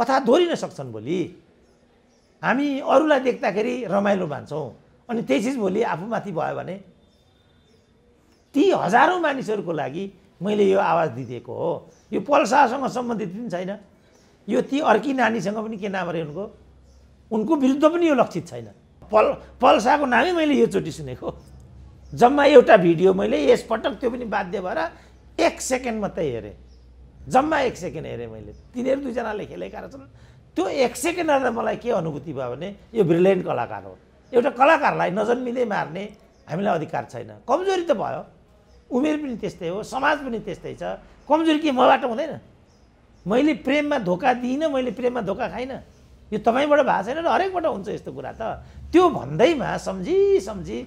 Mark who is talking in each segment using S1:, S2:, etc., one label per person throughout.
S1: कथा दोहोरिन सक्छन् भोलि हामी अरूलाई देख्दाखेरि रमाइलो मान्छौँ अनि त्यही चिज भोलि आफूमाथि भयो भने ती हजारौँ मानिसहरूको लागि मैले यो आवाज दिदिएको हो यो पल्सासँग सम्बन्धित पनि छैन यो ती अर्की नानीसँग पनि के नाम अरे उनको उनको विरुद्ध पनि यो लक्षित छैन पल पल्साको नामै मैले यो चोटि सुनेको जम्मा एउटा भिडियो मैले यसपटक त्यो पनि बाध्य भएर एक सेकेन्ड मात्रै हेरेँ जम्मा एक सेकेन्ड हेरेँ मैले तिनीहरू दुईजनाले खेलेका रहेछन् त्यो एक सेकेन्ड हेर्दा मलाई के अनुभूति भयो भने यो ब्रिलियन्ट कलाकार हो एउटा कलाकारलाई नजन्मिँदै मार्ने हामीलाई अधिकार छैन कमजोरी त भयो उमेर पनि त्यस्तै हो समाज पनि त्यस्तै छ कमजोरी के मबाट हुँदैन मैले प्रेममा धोका दिइनँ मैले प्रेममा धोका खाइनँ यो तपाईँबाट भएको छैन र हरेकबाट हुन्छ यस्तो कुरा त त्यो भन्दैमा सम्झी सम्झी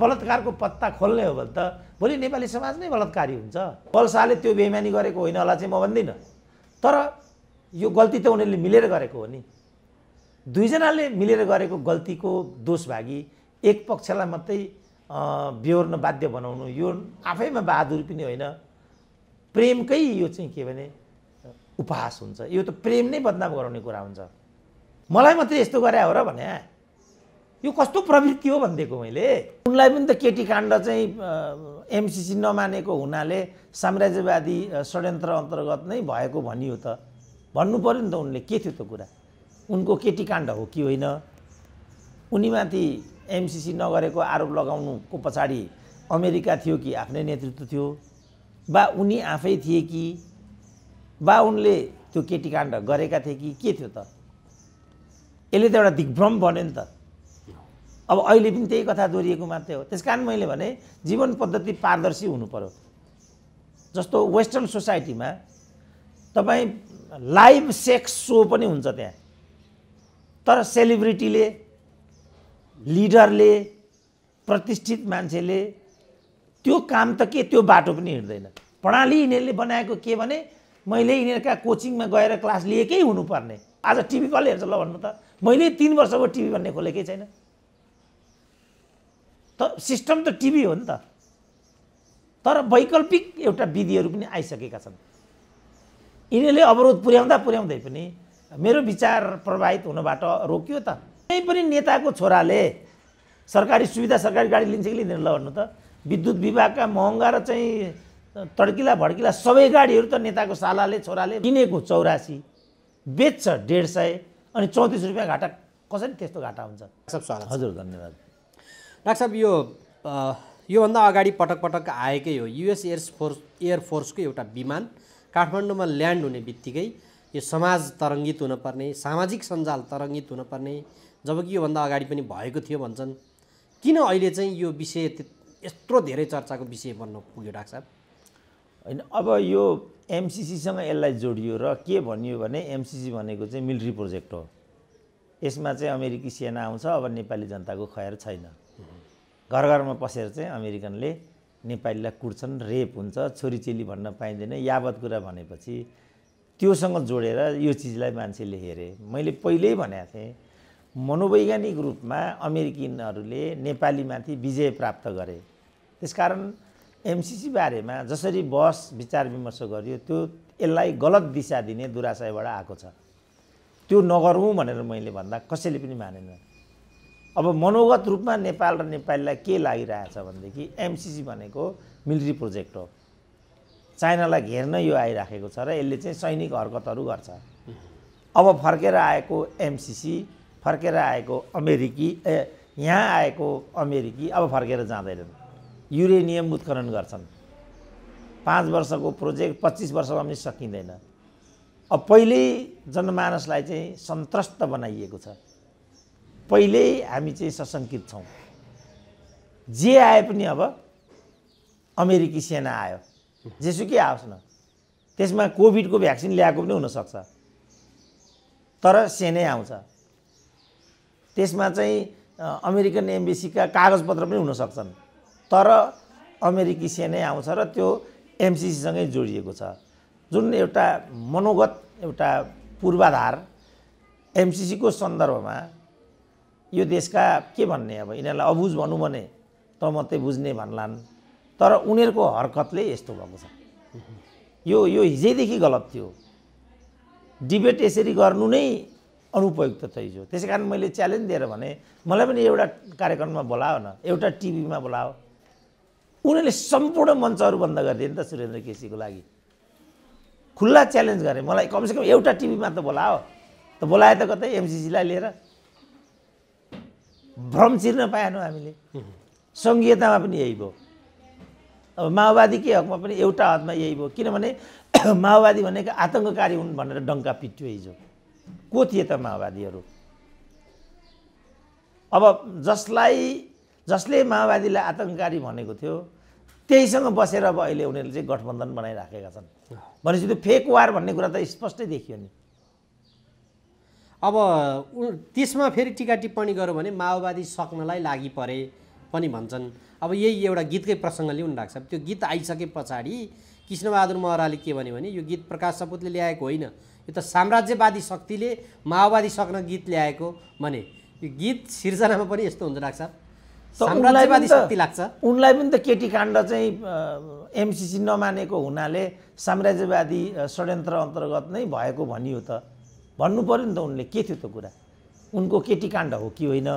S1: बलात्कारको पत्ता खोल्ने हो भने त भोलि नेपाली समाज नै बलात्कारी हुन्छ बलसाले त्यो बेमानी गरेको होइन होला चाहिँ म भन्दिनँ तर यो गल्ती त उनीहरूले मिलेर गरेको हो नि दुईजनाले मिलेर गरेको गल्तीको दोष भागी एक पक्षलाई मात्रै बेहोर्न बाध्य बनाउनु यो आफैमा बहादुर पनि होइन प्रेमकै यो चाहिँ के भने उपहास हुन्छ यो त प्रेम नै बदनाम गराउने कुरा हुन्छ मलाई मात्रै यस्तो गरे हो र भने यो कस्तो प्रवृत्ति हो भनिदिएको मैले उनलाई पनि त केटी काण्ड चाहिँ एमसिसी नमानेको हुनाले साम्राज्यवादी षड्यन्त्र अन्तर्गत नै भएको भनियो त भन्नु पऱ्यो नि त उनले के थियो त कुरा उनको केटी काण्ड हो कि होइन उनीमाथि एमसिसी नगरेको आरोप लगाउनुको पछाडि अमेरिका थियो कि आफ्नै नेतृत्व थियो वा उनी आफै थिए कि वा उनले त्यो केटीकाण्ड गरेका थिए कि के थियो त यसले त एउटा दिग्भ्रम भन्यो नि त अब अहिले पनि त्यही कथा दोहोरिएको मात्रै हो त्यस कारण मैले भने जीवन पद्धति पारदर्शी हुनु पऱ्यो जस्तो वेस्टर्न सोसाइटीमा तपाईँ लाइभ सेक्स सो पनि हुन्छ त्यहाँ तर सेलिब्रिटीले लिडरले प्रतिष्ठित मान्छेले त्यो काम त के त्यो बाटो पनि हिँड्दैन प्रणाली यिनीहरूले बनाएको के भने मैले यिनीहरूका कोचिङमा गएर क्लास लिएकै हुनुपर्ने आज टिभी कसले हेर्छ ल भन्नु त मैले तिन वर्षको टिभी भन्ने खोलेकै छैन सिस्टम त टिभी हो नि त तर वैकल्पिक एउटा विधिहरू पनि आइसकेका छन् यिनीहरूले अवरोध पुर्याउँदा पुर्याउँदै पनि मेरो विचार प्रभावित हुनबाट रोकियो त कुनै पनि नेताको छोराले सरकारी सुविधा सरकारी गाडी लिन्छ कि लिँदैन ल भन्नु त विद्युत विभागका महँगा र चाहिँ तड्किला भड्किला सबै गाडीहरू त नेताको सालाले छोराले किनेको चौरासी बेच्छ
S2: डेढ सय अनि चौतिस रुपियाँ घाटा कसरी त्यस्तो घाटा हुन्छ हजुर धन्यवाद डाक्टर साहब यो योभन्दा अगाडि पटक पटक आएकै हो युएस एयर फोर्स एयरफोर्सको एउटा विमान काठमाडौँमा ल्यान्ड हुने बित्तिकै यो समाज तरङ्गित हुनपर्ने सामाजिक सञ्जाल तरङ्गित हुनपर्ने जबकि योभन्दा अगाडि पनि भएको थियो भन्छन् किन अहिले चाहिँ यो विषय यत्रो धेरै चर्चाको विषय बन्न पुग्यो डाक्टर साहब होइन अब यो
S1: एमसिसीसँग यसलाई जोडियो र के भनियो भने एमसिसी भनेको चाहिँ मिलिट्री प्रोजेक्ट हो यसमा चाहिँ अमेरिकी सेना आउँछ अब नेपाली जनताको खयर छैन घर घरमा पसेर चाहिँ अमेरिकनले नेपालीलाई कुर्छन् रेप हुन्छ छोरी चेली भन्न पाइँदैन यावत कुरा भनेपछि त्योसँग जोडेर यो चिजलाई मान्छेले हेरे मैले पहिल्यै भनेको थिएँ मनोवैज्ञानिक रूपमा अमेरिकनहरूले नेपालीमाथि विजय प्राप्त गरे त्यसकारण एमसिसी बारेमा जसरी बस विचार विमर्श गरियो त्यो यसलाई गलत दिशा दिने दुराशयबाट आएको छ त्यो नगरौँ भनेर मैले भन्दा कसैले पनि मानेन अब मनोगत रूपमा नेपाल र नेपालीलाई के लागिरहेछ भनेदेखि एमसिसी भनेको मिलिट्री प्रोजेक्ट हो चाइनालाई घेर्न यो आइराखेको छ र यसले चाहिँ सैनिक हरकतहरू गर्छ अब फर्केर आएको एमसिसी फर्केर आएको अमेरिकी ए यहाँ आएको अमेरिकी अब फर्केर जाँदैनन् युरेनियम उत्खनन गर्छन् पाँच वर्षको प्रोजेक्ट पच्चिस वर्षमा पनि सकिँदैन अब पहिल्यै जनमानसलाई चाहिँ सन्तस्त बनाइएको छ पहिल्यै हामी चाहिँ सशङ्कित छौँ जे आए पनि अब अमेरिकी सेना आयो जेसुकै आओस् न त्यसमा कोभिडको भ्याक्सिन ल्याएको पनि हुनसक्छ तर सेनै आउँछ त्यसमा चाहिँ अमेरिकन एम्बेसीका कागजपत्र पनि हुनसक्छन् तर अमेरिकी सेनै आउँछ र त्यो एमसिसीसँगै जोडिएको छ जुन एउटा मनोगत एउटा पूर्वाधार एमसिसीको सन्दर्भमा यो देशका के भन्ने अब यिनीहरूलाई अबुझ भनौँ भने त मात्रै बुझ्ने भन्लान् तर उनीहरूको हरकतले यस्तो भएको छ
S2: यो यो हिजैदेखि गलत
S1: थियो डिबेट यसरी गर्नु नै अनुपयुक्त छ हिजो त्यसै कारण मैले च्यालेन्ज दिएर भने मलाई पनि एउटा कार्यक्रममा बोलायो न एउटा टिभीमा बोलायो उनीहरूले सम्पूर्ण मञ्चहरू बन्द गरिदिए नि त सुरेन्द्र केसीको लागि खुल्ला च्यालेन्ज गरेँ मलाई कमसेकम एउटा टिभीमा त बोलाओ त बोलाए त कतै एमसिसीलाई लिएर भ्रम चिर्न पाएनौँ हामीले सङ्घीयतामा पनि यही भयो अब माओवादीकै हकमा पनि एउटा हदमा यही भयो किनभने माओवादी भनेको आतङ्ककारी हुन् भनेर डङ्का पिट्यो हिजो को थिए त माओवादीहरू अब जसलाई जसले माओवादीलाई आतङ्ककारी भनेको थियो त्यहीसँग बसेर अब अहिले उनीहरूले चाहिँ गठबन्धन
S2: बनाइराखेका छन् भनेपछि त्यो फेक वार भन्ने कुरा त स्पष्टै देखियो नि अब त्यसमा फेरि टिका टिप्पणी गऱ्यो भने माओवादी सक्नलाई लागि परे पनि भन्छन् अब यही एउटा गीतकै प्रसङ्ग लिउनु राख्छ त्यो गीत आइसके पछाडि कृष्णबहादुर महराले के भन्यो भने यो गीत प्रकाश सपुतले ल्याएको होइन यो त साम्राज्यवादी शक्तिले माओवादी सक्न गीत ल्याएको भने यो गीत सिर्जनामा पनि यस्तो हुन्छ लाग्छ साम्राज्यवादी शक्ति लाग्छ
S1: उनलाई पनि त केटी काण्ड चाहिँ एमसिसी नमानेको हुनाले साम्राज्यवादी षड्यन्त्र अन्तर्गत नै भएको भनियो त भन्नु पऱ्यो नि त उनले के थियो त्यो कुरा उनको केटी काण्ड हो कि होइन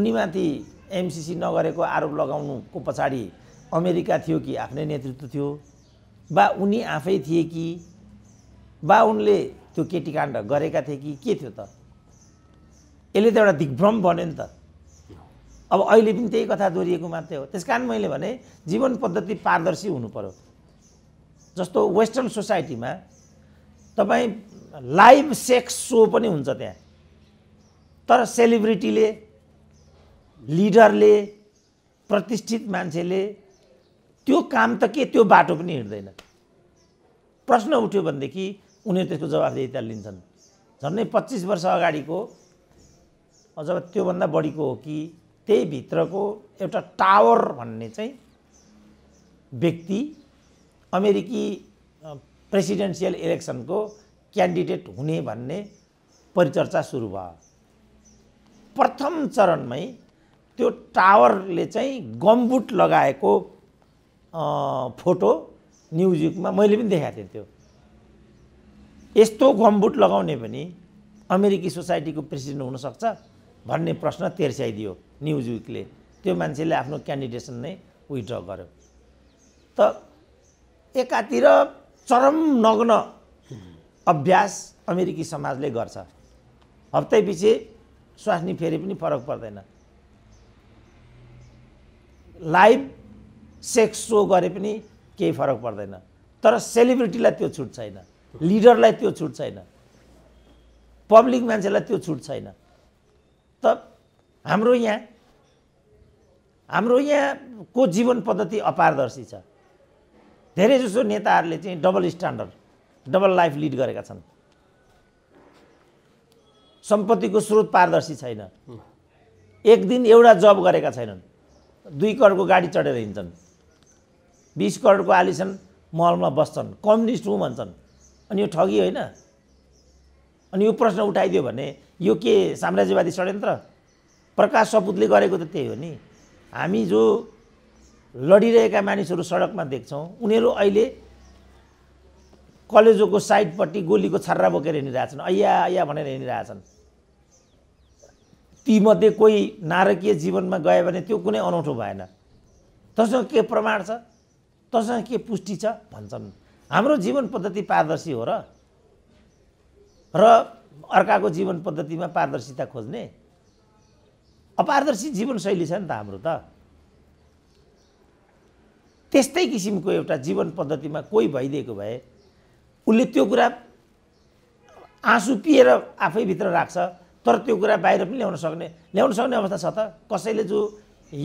S1: उनीमाथि एमसिसी नगरेको आरोप लगाउनुको पछाडि अमेरिका थियो कि आफ्नै नेतृत्व थियो वा उनी आफै थिए कि वा उनले त्यो केटी काण्ड गरेका थिए कि के थियो त यसले त एउटा दिग्भ्रम बन्यो नि त अब अहिले पनि त्यही कथा दोहोरिएको मात्रै हो त्यस कारण मैले भने जीवन पद्धति पारदर्शी हुनु पऱ्यो जस्तो वेस्टर्न सोसाइटीमा तपाईँ लाइभ सेक्स सो पनि हुन्छ त्यहाँ तर सेलिब्रिटीले लिडरले प्रतिष्ठित मान्छेले त्यो काम त के त्यो बाटो पनि हिँड्दैन प्रश्न उठ्यो भनेदेखि उनीहरू त्यसको जवाबदेता लिन्छन् झन्डै पच्चिस वर्ष अगाडिको अझ त्योभन्दा बढीको हो कि त्यही भित्रको एउटा टावर भन्ने चाहिँ व्यक्ति अमेरिकी प्रेसिडेन्सियल इलेक्सनको क्यान्डिडेट हुने भन्ने परिचर्चा सुरु भयो प्रथम चरणमै त्यो टावरले चाहिँ गम्बुट लगाएको फोटो न्युजयुगमा मैले पनि देखाएको थिएँ त्यो यस्तो गम्बुट लगाउने पनि अमेरिकी सोसाइटीको प्रेसिडेन्ट हुनसक्छ भन्ने प्रश्न तेर्स्याइदियो न्युजयुगले त्यो मान्छेले आफ्नो क्यान्डिडेसन नै विथड्र गर्यो त एकातिर चरम नग्न अभ्यास अमेरिकी समाजले गर्छ हप्तै पछि स्वास्नी फेरि पनि फरक पर्दैन लाइभ सेक्स सो गरे पनि केही फरक पर्दैन तर सेलिब्रिटीलाई त्यो छुट छैन लिडरलाई त्यो छुट छैन पब्लिक मान्छेलाई त्यो छुट छैन त हाम्रो यहाँ हाम्रो यहाँको जीवन पद्धति अपारदर्शी छ धेरैजसो नेताहरूले चाहिँ double standard double life lead गरेका छन् सम्पत्तिको स्रोत पारदर्शी छैन एक दिन एउटा जब गरेका छैनन् दुई करोडको गाडी चढेर हिँड्छन् बिस करोडको आलिसन महलमा बस्छन् कम्युनिस्ट हुँ भन्छन् अनि यो ठगी होइन अनि यो प्रश्न उठाइदियो भने यो के साम्राज्यवादी षड्यन्त्र प्रकाश सपुतले गरेको त त्यही हो नि हामी जो लडिरहेका मानिसहरू सडकमा देख्छौँ उनीहरू अहिले कलेजोको साइडपट्टि गोलीको छर्रा बोकेर हिँडिरहेछन् अया अया भनेर हिँडिरहेछन् तीमध्ये कोही नारकीय जीवनमा गयो भने त्यो कुनै अनौठो भएन तसँग के प्रमाण छ तसँग के पुष्टि छ भन्छन् हाम्रो जीवन पद्धति पारदर्शी हो र र अर्काको जीवन पद्धतिमा पारदर्शिता खोज्ने अपारदर्शी जीवनशैली छ नि त हाम्रो त त्यस्तै किसिमको एउटा जीवन पद्धतिमा कोही भइदिएको भए उसले त्यो कुरा आँसु पिएर आफैभित्र राख्छ तर त्यो कुरा बाहिर पनि ल्याउन सक्ने ल्याउन सक्ने अवस्था छ त कसैले जो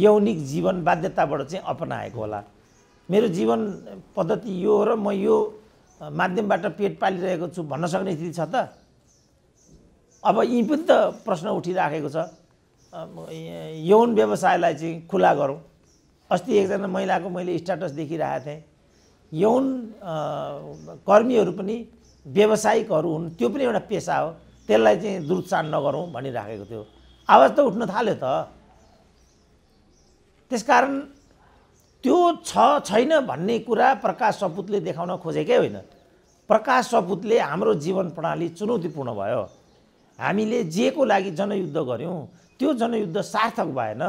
S1: यौनिक जीवन बाध्यताबाट चाहिँ अपनाएको होला मेरो जीवन पद्धति यो हो र म यो माध्यमबाट पेट पालिरहेको छु भन्न सक्ने स्थिति छ त अब यी पनि त प्रश्न उठिराखेको छ यौन व्यवसायलाई चाहिँ खुला गरौँ अस्ति एकजना महिलाको मैले स्ट्याटस देखिरहेको थिएँ यौन कर्मीहरू पनि व्यावसायिकहरू हुन् त्यो पनि एउटा पेसा हो त्यसलाई चाहिँ दुरुत्साहन नगरौँ भनिराखेको थियो आवाज त उठ्न थाल्यो त त्यसकारण त्यो छ छैन भन्ने कुरा प्रकाश सपुतले देखाउन खोजेकै होइन प्रकाश सपुतले हाम्रो जीवन प्रणाली चुनौतीपूर्ण भयो हामीले जेको लागि जनयुद्ध गऱ्यौँ त्यो जनयुद्ध सार्थक भएन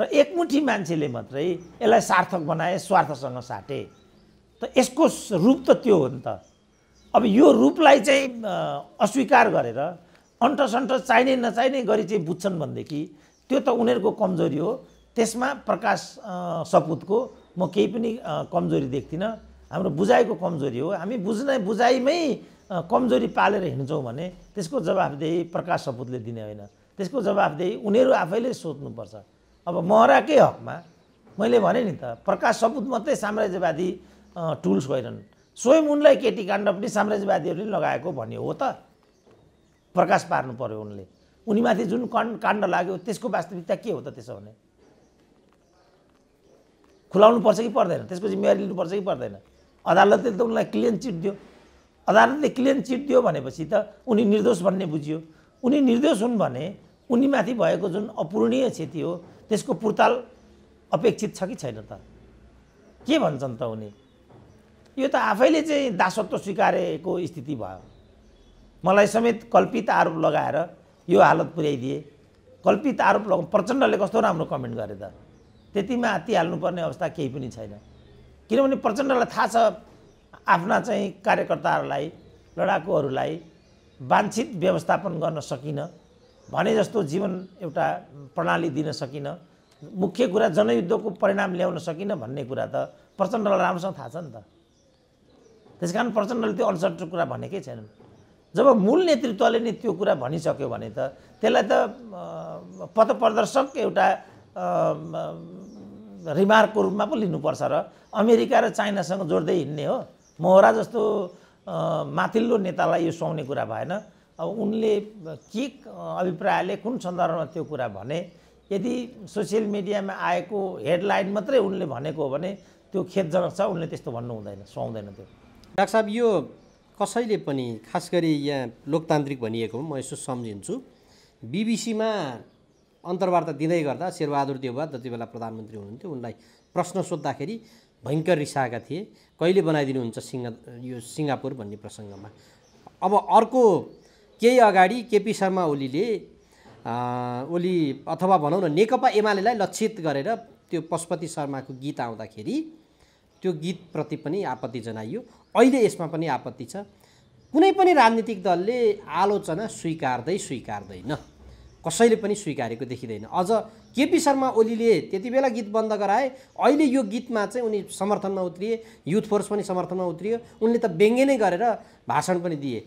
S1: र एकमुठी मान्छेले मात्रै यसलाई सार्थक बनाए स्वार्थसँग साटे त यसको रूप त त्यो हो नि त अब यो रूपलाई चाहिँ अस्वीकार गरेर अन्टसन्ट चाहिने नचाहिने गरी चाहिँ बुझ्छन् भनेदेखि त्यो त उनीहरूको कमजोरी हो त्यसमा प्रकाश सपुतको म केही पनि कमजोरी देख्दिनँ हाम्रो बुझाइको कमजोरी हो हामी बुझ्न बुझाइमै कमजोरी पालेर हिँड्छौँ भने त्यसको जवाफदेही प्रकाश सपुतले दिने होइन त्यसको जवाफदेही उनीहरू आफैले सोध्नुपर्छ अब महराकै हकमा मैले भने नि त प्रकाश सपुत मात्रै साम्राज्यवादी टुल्स होइनन् स्वयं उनलाई केटी काण्ड पनि साम्राज्यवादीहरूले लगाएको भन्यो हो त प्रकाश पार्नु पर्यो उनले उनीमाथि जुन काण्ड लाग्यो त्यसको वास्तविकता के हो त त्यसो भने खुलाउनु पर्छ कि पर्दैन त्यसको जिम्मेवारी लिनुपर्छ कि पर्दैन अदालतले त उनलाई क्लिन चिट दियो अदालतले क्लिन चिट दियो भनेपछि त उनी निर्दोष भन्ने बुझियो उनी निर्दोष हुन् भने उनीमाथि भएको जुन अपूरणीय क्षति हो त्यसको पुर्ताल अपेक्षित छ कि छैन त के भन्छन् त उनी यो त आफैले चाहिँ दासत्व स्वीकारेको स्थिति भयो मलाई समेत कल्पित आरोप लगाएर यो हालत पुर्याइदिए कल्पित आरोप लग प्रचण्डले कस्तो राम्रो कमेन्ट गरे त त्यतिमा हातिहाल्नुपर्ने अवस्था केही पनि छैन किनभने प्रचण्डलाई थाहा छ आफ्ना चाहिँ कार्यकर्ताहरूलाई लडाकुहरूलाई वाञ्छित व्यवस्थापन गर्न सकिनँ भने जस्तो जीवन एउटा प्रणाली दिन सकिनँ मुख्य कुरा जनयुद्धको परिणाम ल्याउन सकिनँ भन्ने कुरा त प्रचण्डलाई राम्रोसँग थाहा छ नि त त्यस कारण प्रचण्डले त्यो अडसठको कुरा भनेकै छैनन् जब मूल नेतृत्वले नै त्यो कुरा भनिसक्यो भने त त्यसलाई त पथप्रदर्शक एउटा रिमार्कको रूपमा पो लिनुपर्छ र अमेरिका र चाइनासँग जोड्दै हिँड्ने हो मोहरा जस्तो माथिल्लो नेतालाई यो सुहाउने कुरा भएन अब उनले के अभिप्रायले कुन सन्दर्भमा त्यो कुरा भने यदि सोसियल मिडियामा आएको हेडलाइन मात्रै उनले भनेको हो भने त्यो खेदजनक छ उनले त्यस्तो भन्नु हुँदैन
S2: सुहाउँदैन त्यो डाक्टर साहब यो कसैले पनि खास गरी यहाँ लोकतान्त्रिक भनिएको म यसो सम्झिन्छु बिबिसीमा अन्तर्वार्ता दिँदै गर्दा शेरबहादुर देववा जति बेला प्रधानमन्त्री हुनुहुन्थ्यो उनलाई प्रश्न सोद्धाखेरि भयङ्कर रिसाएका थिए कहिले बनाइदिनुहुन्छ सिङ्गा यो सिङ्गापुर भन्ने प्रसङ्गमा अब अर्को केही अगाडि केपी शर्मा ओलीले ओली अथवा भनौँ न नेकपा एमालेलाई लक्षित गरेर त्यो पशुपति शर्माको गीत आउँदाखेरि त्यो गीतप्रति पनि आपत्ति जनाइयो अहिले यसमा पनि आपत्ति छ कुनै पनि राजनीतिक दलले आलोचना स्वीकार्दै स्वीकार्दैन कसैले पनि स्वीकारेको देखिँदैन अझ केपी शर्मा ओलीले त्यति बेला गीत बन्द गराए अहिले यो गीतमा चाहिँ उनी समर्थनमा उत्रिए युथ फोर्स पनि समर्थनमा उत्रियो उनले त व्यङ्ग्य नै गरेर भाषण पनि दिए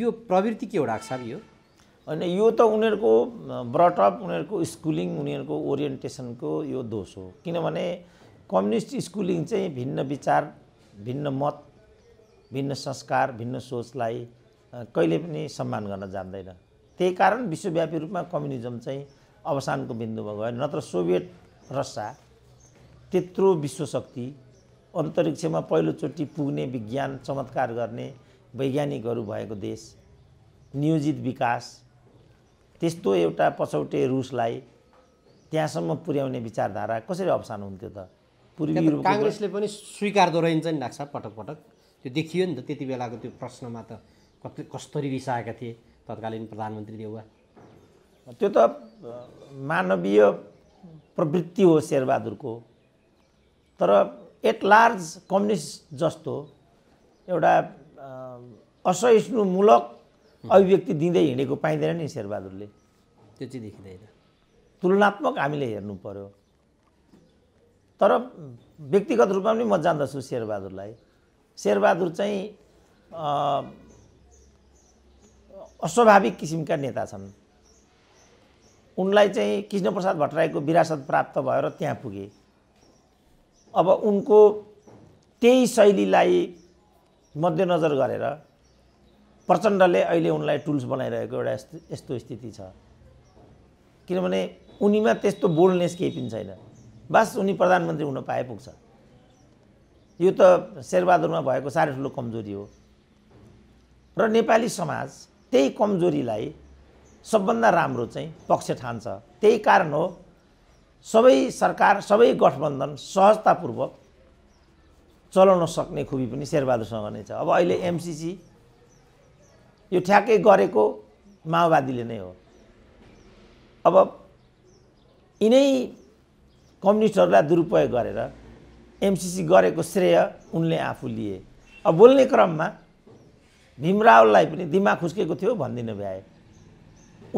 S2: यो प्रवृत्ति के हो डाक्टर यो होइन यो त उनीहरूको ब्रटअप उनीहरूको स्कुलिङ उनीहरूको
S1: ओरिएन्टेसनको यो दोष हो किनभने कम्युनिस्ट स्कुलिङ चाहिँ भिन्न विचार भिन्न मत भिन्न संस्कार भिन्न सोचलाई कहिले पनि सम्मान गर्न जान्दैन त्यही कारण विश्वव्यापी रूपमा कम्युनिजम चाहिँ अवसानको बिन्दुमा गयो नत्र सोभियत रसा त्यत्रो विश्वशक्ति अन्तरिक्षमा पहिलोचोटि पुग्ने विज्ञान चमत्कार गर्ने वैज्ञानिकहरू भएको देश नियोजित विकास त्यस्तो एउटा पछौटे रुसलाई त्यहाँसम्म पुर्याउने विचारधारा कसरी अवसान हुन्थ्यो त पूर्वी काङ्ग्रेसले
S2: पनि स्वीकार रहन्छ नि लाग्छ पटक पटक त्यो देखियो नि त त्यति बेलाको त्यो प्रश्नमा त कति कस्तरी रिसाएका थिए तत्कालीन प्रधानमन्त्री देउवा त्यो त मानवीय
S1: प्रवृत्ति हो शेरबहादुरको तर एट लार्ज कम्युनिस्ट जस्तो एउटा असहिष्णुमूलक अभिव्यक्ति दिँदै हिँडेको पाइँदैन नि शेरबहादुरले त्यो चाहिँ देखिँदैन तुलनात्मक हामीले हेर्नु पर्यो तर व्यक्तिगत रूपमा पनि म जान्दछु शेरबहादुरलाई शेरबहादुर चाहिँ अस्वाभाविक किसिमका नेता छन् उनलाई चाहिँ कृष्णप्रसाद भट्टराईको विरासत प्राप्त भएर त्यहाँ पुगे अब उनको त्यही शैलीलाई मध्यनजर गरेर प्रचण्डले अहिले उनलाई टुल्स बनाइरहेको एउटा यस्तो स्थिति छ किनभने उनीमा त्यस्तो बोल्डनेस केही पनि छैन बास उनी प्रधानमन्त्री हुन पाए पुग्छ यो त शेरबहादुरमा भएको साह्रै ठुलो कमजोरी हो र नेपाली समाज त्यही कमजोरीलाई सबभन्दा राम्रो चाहिँ पक्ष ठान्छ त्यही कारण हो सबै सरकार सबै गठबन्धन सहजतापूर्वक चलाउन सक्ने खुबी पनि शेरबहादुरसँग नै छ अब अहिले एमसिसी यो ठ्याक्कै गरेको माओवादीले नै हो अब यिनै कम्युनिस्टहरूलाई दुरुपयोग गरेर एमसिसी गरेको श्रेय उनले आफू लिए अब बोल्ने क्रममा भीमरावललाई पनि दिमाग खुस्केको थियो भनिदिनु भ्याए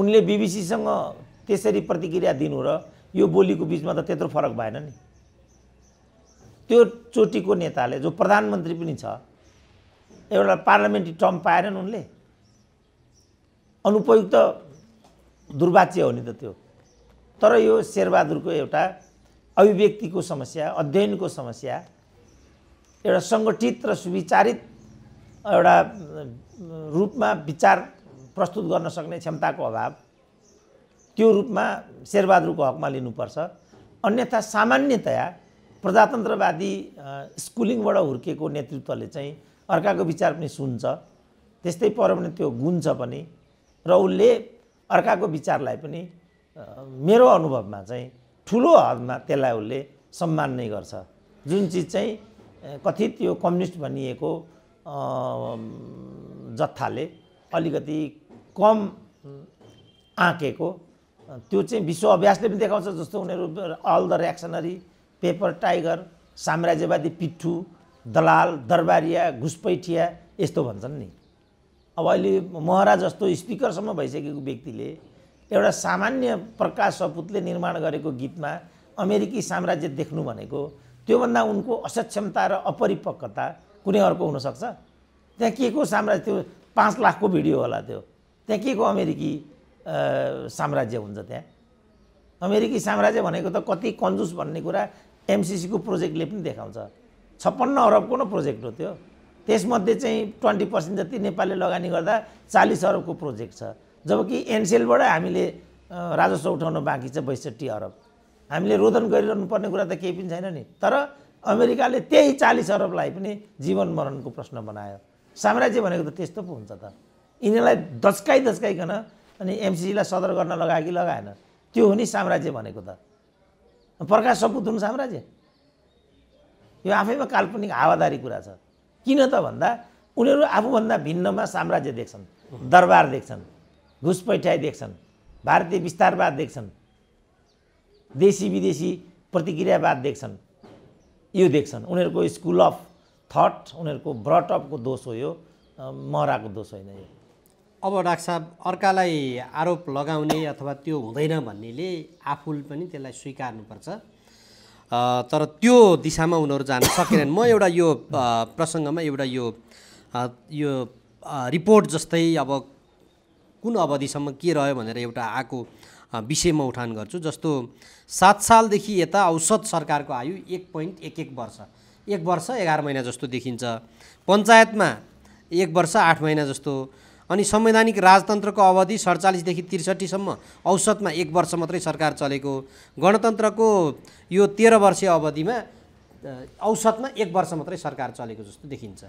S1: उनले बिबिसीसँग त्यसरी प्रतिक्रिया दिनु र यो बोलीको बिचमा त त्यत्रो फरक भएन नि त्यो चोटिको नेताले जो प्रधानमन्त्री पनि छ एउटा पार्लियामेन्ट्री टर्म पाएनन् उनले अनुपयुक्त दुर्वाच्य हो नि त त्यो तर यो शेरबहादुरको एउटा अभिव्यक्तिको समस्या अध्ययनको समस्या एउटा सङ्गठित र सुविचारित एउटा रूपमा विचार प्रस्तुत गर्न सक्ने क्षमताको अभाव त्यो रूपमा शेरबहादुरको हकमा लिनुपर्छ अन्यथा सामान्यतया प्रजातन्त्रवादी स्कुलिङबाट हुर्केको नेतृत्वले चाहिँ अर्काको विचार पनि सुन्छ त्यस्तै पऱ्यो भने त्यो गुन्छ पनि र उसले अर्काको विचारलाई पनि मेरो अनुभवमा चाहिँ ठुलो हदमा त्यसलाई उसले सम्मान नै गर्छ जुन चिज चाहिँ कथित यो कम्युनिस्ट भनिएको जत्थाले अलिकति कम आँकेको त्यो चाहिँ विश्व अभ्यासले पनि देखाउँछ जस्तो उनीहरू all the reactionary paper tiger साम्राज्यवादी पिट्ठु दलाल दरबारिया घुसपैठिया यस्तो भन्छन् नि अब अहिले महरा जस्तो स्पिकरसम्म भइसकेको व्यक्तिले एउटा सामान्य प्रकाश सपुतले निर्माण गरेको गीतमा अमेरिकी साम्राज्य देख्नु भनेको त्योभन्दा उनको असक्षमता र अपरिपक्वता कुनै अर्को हुनसक्छ त्यहाँ के को साम्राज्य त्यो पाँच लाखको भिडियो होला त्यो त्यहाँ के को अमेरिकी साम्राज्य हुन्छ त्यहाँ अमेरिकी साम्राज्य भनेको त कति कन्जुस भन्ने कुरा एमसिसीको प्रोजेक्टले पनि देखाउँछ छप्पन्न अरबको न प्रोजेक्ट हो त्यो त्यसमध्ये चाहिँ ट्वेन्टी पर्सेन्ट जति नेपालले लगानी गर्दा चालिस अरबको प्रोजेक्ट छ जबकि एनसिएलबाट हामीले राजस्व उठाउन बाँकी छ बैसठी अरब हामीले रोदन गरिरहनु पर्ने कुरा त केही पनि छैन नि तर अमेरिकाले त्यही चालिस अरबलाई पनि जीवन मरणको प्रश्न बनायो साम्राज्य भनेको त त्यस्तो पो हुन्छ त यिनीहरूलाई दस्काइ दस्काइकन अनि एमसिसीलाई सदर गर्न लगायो कि लगाएन त्यो हो नि साम्राज्य भनेको त प्रकाश सपुत हुनु साम्राज्य यो आफैमा काल्पनिक हावादारी कुरा छ किन त भन्दा उनीहरू आफूभन्दा भिन्नमा साम्राज्य देख्छन् दरबार देख्छन् घुस देख्छन् भारतीय विस्तारवाद देख्छन् देशी विदेशी प्रतिक्रियावाद देख्छन् यो देख्छन् उनीहरूको स्कुल अफ थट
S2: उनीहरूको ब्रटअपको दोष हो यो मराको दोष होइन यो अब डाक्टर साहब अर्कालाई आरोप लगाउने अथवा त्यो हुँदैन भन्नेले आफूले पनि त्यसलाई स्वीकार्नुपर्छ तर त्यो दिशामा उनीहरू जान सकेनन् म एउटा यो प्रसङ्गमा एउटा यो यो रिपोर्ट जस्तै अब कुन अवधिसम्म के रह्यो भनेर एउटा आएको विषय म उठान गर्छु जस्तो सात सालदेखि यता औसत सरकारको आयु एक पोइन्ट एक एक वर्ष एक वर्ष एघार महिना जस्तो देखिन्छ पञ्चायतमा एक वर्ष आठ महिना जस्तो अनि संवैधानिक राजतन्त्रको अवधि सडचालिसदेखि त्रिसठीसम्म औसतमा एक वर्ष मात्रै सरकार चलेको गणतन्त्रको यो तेह्र वर्षीय अवधिमा औसतमा एक वर्ष मात्रै सरकार चलेको जस्तो देखिन्छ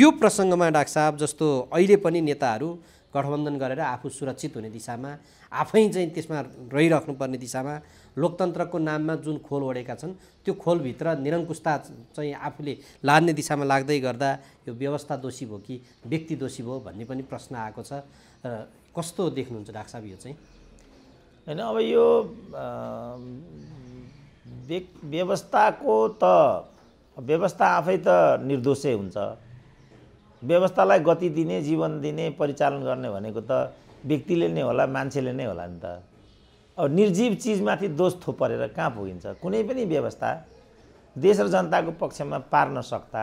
S2: यो प्रसङ्गमा डाक्टर साहब जस्तो अहिले पनि नेताहरू गठबन्धन गरेर आफू सुरक्षित हुने दिशामा आफै चाहिँ त्यसमा रहिराख्नुपर्ने दिशामा लोकतन्त्रको नाममा जुन खोल ओढेका छन् त्यो खोलभित्र निरङ्कुशता चाहिँ आफूले लाद्ने दिशामा लाग्दै गर्दा यो व्यवस्था दोषी भयो कि व्यक्ति दोषी भयो भन्ने पनि प्रश्न आएको छ र कस्तो देख्नुहुन्छ डाक्टर साहब यो चाहिँ
S1: होइन अब यो व्यवस्थाको त व्यवस्था आफै त निर्दोषै हुन्छ व्यवस्थालाई गति दिने जीवन दिने परिचालन गर्ने भनेको त व्यक्तिले नै होला मान्छेले नै होला नि त अब निर्जीव चिजमाथि दोष थोपरेर कहाँ पुगिन्छ कुनै पनि व्यवस्था देश र जनताको पक्षमा पार्न सक्दा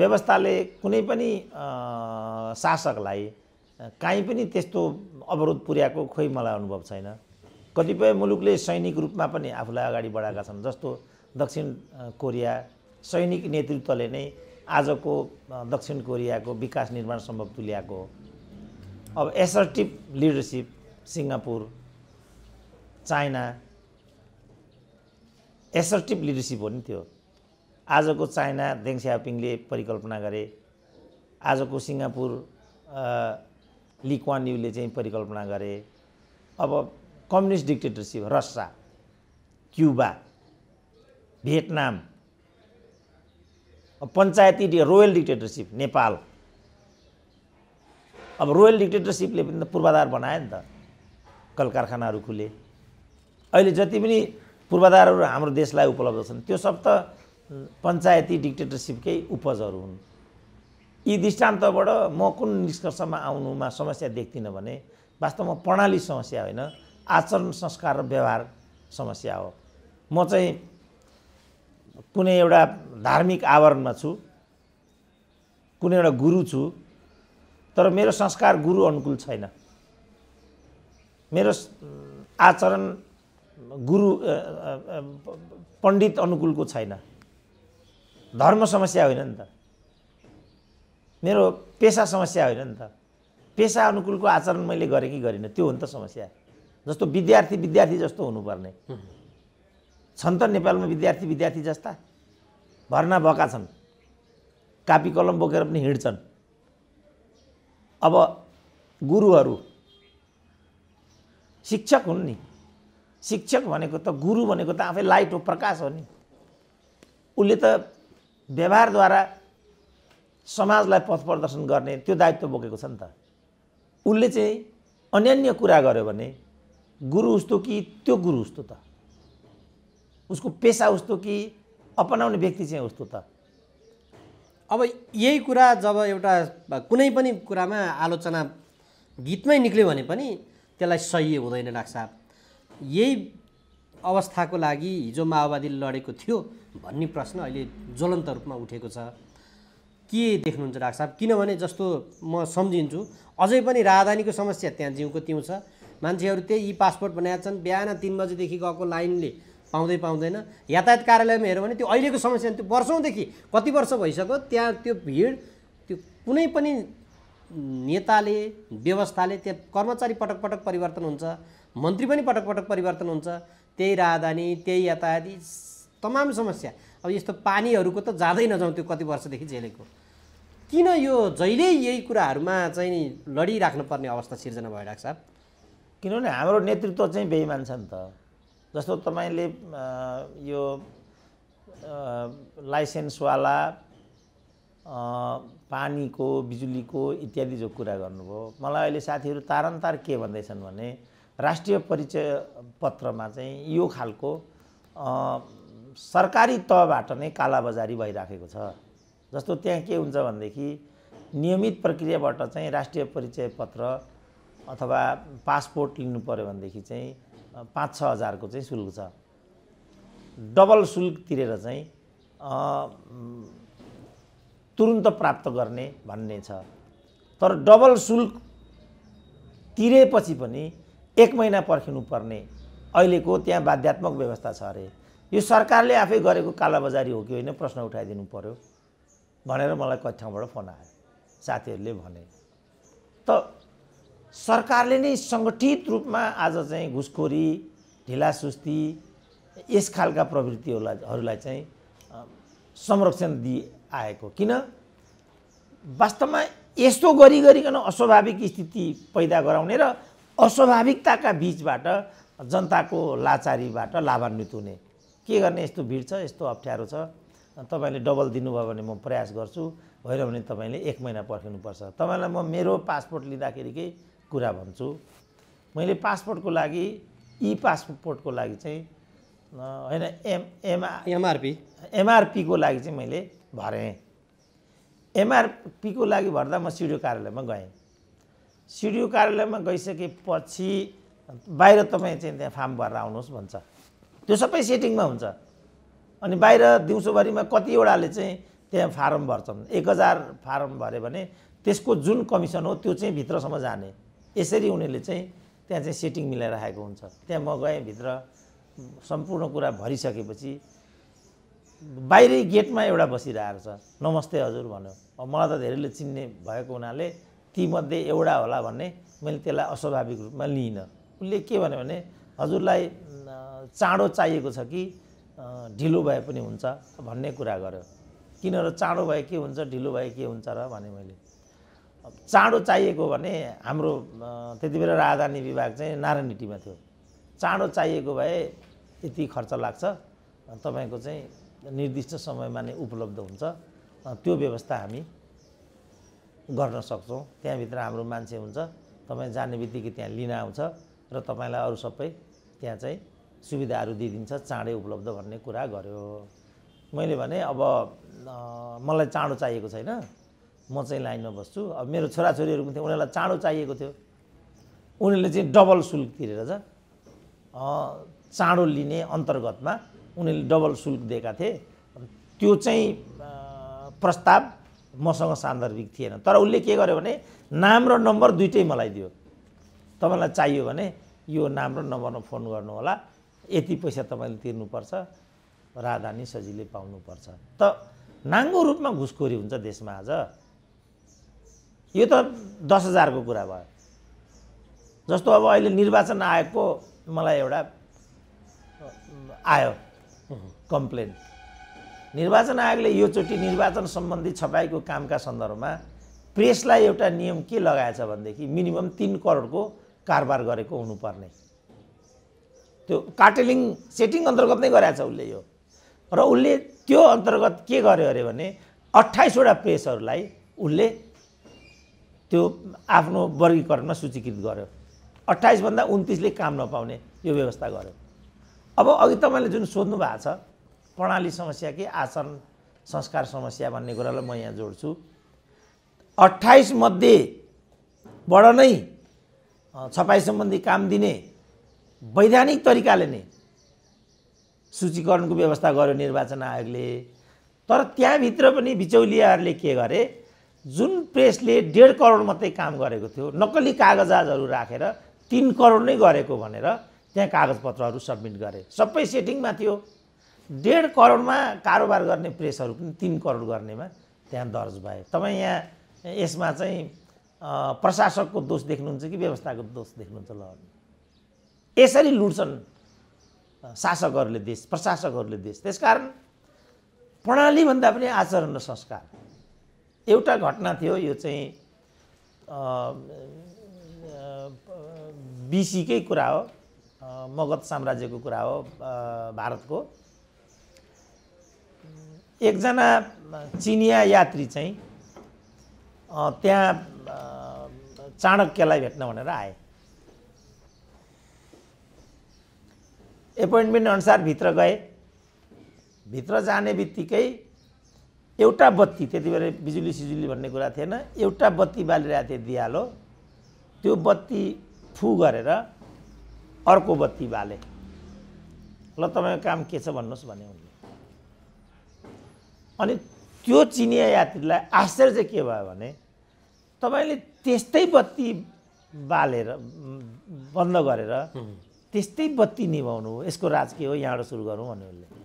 S1: व्यवस्थाले कुनै पनि शासकलाई काहीँ पनि त्यस्तो अवरोध पुर्याएको खोइ मलाई अनुभव छैन कतिपय मुलुकले सैनिक रूपमा पनि आफूलाई अगाडि बढाएका छन् जस्तो दक्षिण कोरिया सैनिक नेतृत्वले नै आजको दक्षिण कोरियाको विकास निर्माण सम्भव तुल्याएको अब assertive leadership Singapore China assertive leadership हो नि त्यो आजको चाइना देङ स्यापिङले परिकल्पना गरे आजको सिङ्गापुर लिक्वान युले चाहिँ परिकल्पना गरे अब communist dictatorship Russia Cuba Vietnam पञ्चायती रोयल डिक्टेटरसिप नेपाल अब रोयल डिक्टेटरसिपले पनि त पूर्वाधार बनायो नि त कल कारखानाहरू खुले अहिले जति पनि पूर्वाधारहरू हाम्रो देशलाई उपलब्ध छन् त्यो सब त पञ्चायती डिक्टेटरसिपकै उपजहरू हुन् यी दृष्टान्तबाट म कुन निष्कर्षमा आउनुमा समस्या देख्दिनँ भने वास्तवमा प्रणाली समस्या होइन आचरण संस्कार र व्यवहार समस्या हो म चाहिँ कुनै एउटा धार्मिक आवरणमा छु कुनै एउटा गुरु छु तर मेरो संस्कार गुरु अनुकूल छैन मेरो आचरण गुरु पण्डित अनुकूलको छैन धर्म समस्या होइन नि त मेरो पेसा समस्या होइन नि त पेसा अनुकूलको आचरण मैले गरेँ कि गरिनँ त्यो हो नि त समस्या जस्तो विद्यार्थी विद्यार्थी जस्तो हुनुपर्ने छन् त नेपालमा विद्यार्थी विद्यार्थी जस्ता भर्ना भएका छन् कापी कलम बोकेर पनि हिँड्छन् अब गुरुहरू शिक्षक हुन् नि शिक्षक भनेको त गुरु भनेको त आफै लाइट हो प्रकाश हो नि उसले त व्यवहारद्वारा समाजलाई पथ प्रदर्शन गर्ने त्यो दायित्व बोकेको छ नि त उसले चाहिँ अन्यान्य कुरा गर्यो भने गुरु उस्तो कि त्यो गुरु उस्तो त
S2: उसको पेसा उस्तो कि अपनाउने व्यक्ति चाहिँ उस्तो त अब यही कुरा जब एउटा कुनै पनि कुरामा आलोचना गीतमै निक्ल्यो भने पनि त्यसलाई सही हुँदैन डाक्टर साहब यही अवस्थाको लागि हिजो माओवादीले लडेको थियो भन्ने प्रश्न अहिले ज्वलन्त रूपमा उठेको छ के देख्नुहुन्छ डाक्टर साहब किनभने जस्तो म सम्झिन्छु अझै पनि राजधानीको समस्या त्यहाँ जिउको त्यो छ मान्छेहरू त्यही यी पासपोर्ट बनाएका छन् बिहान तिन बजीदेखि गएको लाइनले पाउँदै पाउँदैन यातायात कार्यालयमा हेऱ्यो भने त्यो अहिलेको समस्या त्यो वर्षौँदेखि कति वर्ष भइसक्यो त्यहाँ त्यो भिड त्यो कुनै पनि नेताले व्यवस्थाले त्यहाँ कर्मचारी पटक पटक परिवर्तन हुन्छ मन्त्री पनि पटक पटक परिवर्तन हुन्छ त्यही राहदानी त्यही यातायात तमाम समस्या अब यस्तो पानीहरूको त जाँदै नजाउँ त्यो कति वर्षदेखि झेलेको किन यो जहिले यही कुराहरूमा चाहिँ लडिराख्नुपर्ने अवस्था सिर्जना भइरहेको छ किनभने हाम्रो नेतृत्व चाहिँ बेइमान छ नि त जस्तो तपाईँले
S1: यो लाइसेन्सवाला पानीको बिजुलीको इत्यादि जो कुरा गर्नुभयो मलाई अहिले साथीहरू तारन्तार के भन्दैछन् भने राष्ट्रिय परिचय पत्रमा चाहिँ यो खालको सरकारी तहबाट नै कालाबजारी भइराखेको छ जस्तो त्यहाँ के हुन्छ भनेदेखि नियमित प्रक्रियाबाट चाहिँ राष्ट्रिय परिचय पत्र अथवा पासपोर्ट लिनु पऱ्यो भनेदेखि चाहिँ पाँच छ हजारको चाहिँ शुल्क छ डबल शुल्क तिरेर चाहिँ तुरुन्त प्राप्त गर्ने भन्ने छ तर डबल शुल्क तिरेपछि पनि एक महिना पर्खिनुपर्ने अहिलेको त्यहाँ बाध्यात्मक व्यवस्था छ अरे यो सरकारले आफै गरेको कालाबजारी हो कि होइन प्रश्न उठाइदिनु पऱ्यो भनेर मलाई कति ठाउँबाट फोन आयो साथीहरूले भने त सरकारले नै सङ्गठित रूपमा आज चाहिँ घुसखोरी ढिलासुस्ती यस खालका प्रवृत्तिहरूलाई चाहिँ संरक्षण दिइआएको किन वास्तवमा यस्तो गरी गरिकन अस्वाभाविक स्थिति पैदा गराउने र अस्वाभाविकताका बिचबाट जनताको लाचारीबाट लाभान्वित हुने के गर्ने यस्तो भिड छ यस्तो अप्ठ्यारो छ तपाईँले डबल दिनुभयो भने म प्रयास गर्छु भएर भने तपाईँले एक महिना पर्खिनुपर्छ तपाईँलाई म मेरो पासपोर्ट लिँदाखेरि केही कुरा भन्छु मैले पासपोर्टको लागि ई पासपोर्टको लागि चाहिँ होइन एम एमआ एमआरपी एमआरपीको लागि चाहिँ मैले भरेँ एमआरपीको लागि भर्दा म सिडिओ कार्यालयमा गएँ सिडिओ कार्यालयमा गइसकेपछि बाहिर तपाईँ चाहिँ त्यहाँ फार्म भरेर आउनुहोस् भन्छ त्यो सबै सेटिङमा हुन्छ अनि बाहिर दिउँसोभरिमा कतिवटाले चाहिँ त्यहाँ फारम भर्छन् एक हजार फारम भरे भने त्यसको जुन कमिसन हो त्यो चाहिँ भित्रसम्म जाने यसरी उनीहरूले चाहिँ त्यहाँ चाहिँ सेटिङ मिलाएर मिलाइराखेको हुन्छ त्यहाँ म गएँ भित्र सम्पूर्ण कुरा भरिसकेपछि बाहिरै गेटमा एउटा बसिरहेको छ नमस्ते हजुर भन्यो मलाई त धेरैले चिन्ने भएको हुनाले तीमध्ये एउटा होला भन्ने मैले त्यसलाई अस्वाभाविक रूपमा लिइनँ उसले के भन्यो भने हजुरलाई चाँडो चाहिएको छ कि ढिलो भए पनि हुन्छ भन्ने कुरा गर्यो किन चाँडो भए के हुन्छ ढिलो भए के हुन्छ र भने मैले चाँडो चाहिएको भने हाम्रो त्यति बेला राजधानी विभाग चाहिँ नारायणीटीमा थियो चाँडो चाहिएको भए यति खर्च लाग्छ तपाईँको चाहिँ निर्दिष्ट समयमा नै उपलब्ध हुन्छ त्यो व्यवस्था हामी गर्न सक्छौँ त्यहाँभित्र हाम्रो मान्छे हुन्छ तपाईँ जाने बित्तिकै त्यहाँ लिन आउँछ र तपाईँलाई अरू सबै त्यहाँ चाहिँ सुविधाहरू दिइदिन्छ चाँडै उपलब्ध भन्ने कुरा गर्यो मैले भने अब मलाई चाँडो चाहिएको छैन म चाहिँ लाइनमा बस्छु अब मेरो छोराछोरीहरू पनि थियो उनीहरूलाई चाँडो चाहिएको थियो उनीहरूले चाहिँ डबल शुल्क तिरेर छ चाँडो लिने अन्तर्गतमा उनीहरूले डबल शुल्क दिएका थिए त्यो चाहिँ प्रस्ताव मसँग सान्दर्भिक थिएन तर उसले के गर्यो भने नाम र नम्बर दुइटै मलाई दियो तपाईँलाई चाहियो भने यो नाम र नम्बरमा फोन गर्नु होला यति पैसा तपाईँले तिर्नुपर्छ राजधानी सजिलै पाउनुपर्छ त नाङ्गो रूपमा घुसखोरी हुन्छ देशमा आज यो त दस हजारको कुरा भयो जस्तो अब अहिले निर्वाचन आयोगको मलाई एउटा आयो कम्प्लेन निर्वाचन आयोगले योचोटि निर्वाचन सम्बन्धी छपाईको कामका सन्दर्भमा प्रेसलाई एउटा नियम के लगाएछ भनेदेखि मिनिमम तिन करोडको कारोबार गरेको हुनुपर्ने त्यो कार्टेलिङ सेटिङ अन्तर्गत नै गराएछ उसले यो र उसले त्यो अन्तर्गत के गर्यो अरे भने अठाइसवटा प्रेसहरूलाई उसले त्यो आफ्नो वर्गीकरणमा सूचीकृत गर्यो अट्ठाइसभन्दा उन्तिसले काम नपाउने यो व्यवस्था गर्यो अब अघि तपाईँले जुन सोध्नु भएको छ प्रणाली समस्या कि आचरण संस्कार समस्या भन्ने कुरालाई म यहाँ जोड्छु अठाइसमध्येबाट नै छपाई सम्बन्धी काम दिने वैधानिक तरिकाले नै सूचीकरणको व्यवस्था गर्यो निर्वाचन आयोगले तर त्यहाँभित्र पनि बिचौलियाहरूले के गरे जुन प्रेसले डेढ करोड मात्रै काम गरेको थियो नक्कली कागजातहरू राखेर रा, तिन करोड नै गरेको भनेर त्यहाँ कागजपत्रहरू सब्मिट गरे सबै सेटिङमा थियो डेढ करोडमा कारोबार गर्ने प्रेसहरू पनि तिन करोड गर्नेमा त्यहाँ दर्ज भए तपाईँ यहाँ यसमा चाहिँ प्रशासकको दोष देख्नुहुन्छ कि व्यवस्थाको दोष देख्नुहुन्छ ल यसरी लुट्छन् शासकहरूले देश प्रशासकहरूले देश त्यसकारण प्रणालीभन्दा पनि आचरण र संस्कार एउटा घटना थियो यो चाहिँ बिसीकै कुरा हो मगध साम्राज्यको कुरा हो भारतको एकजना चिनिया यात्री चाहिँ त्यहाँ चाणक्यलाई भेट्न भनेर आए एपोइन्टमेन्ट अनुसार भित्र गए भित्र जाने बित्तिकै एउटा बत्ती त्यति बेला बिजुली सिजुली भन्ने कुरा थिएन एउटा बत्ती बालिरहेको थिएँ दियालो त्यो बत्ती फु गरेर अर्को बत्ती बाले ल तपाईँको काम के छ भन्नुहोस् भने उनले अनि त्यो चिनिया यात्रीलाई आश्चर्य चाहिँ के भयो भने तपाईँले त्यस्तै बत्ती बालेर बन्द गरेर त्यस्तै बत्ती निभाउनु हो यसको राज के हो यहाँबाट सुरु गरौँ भने उसले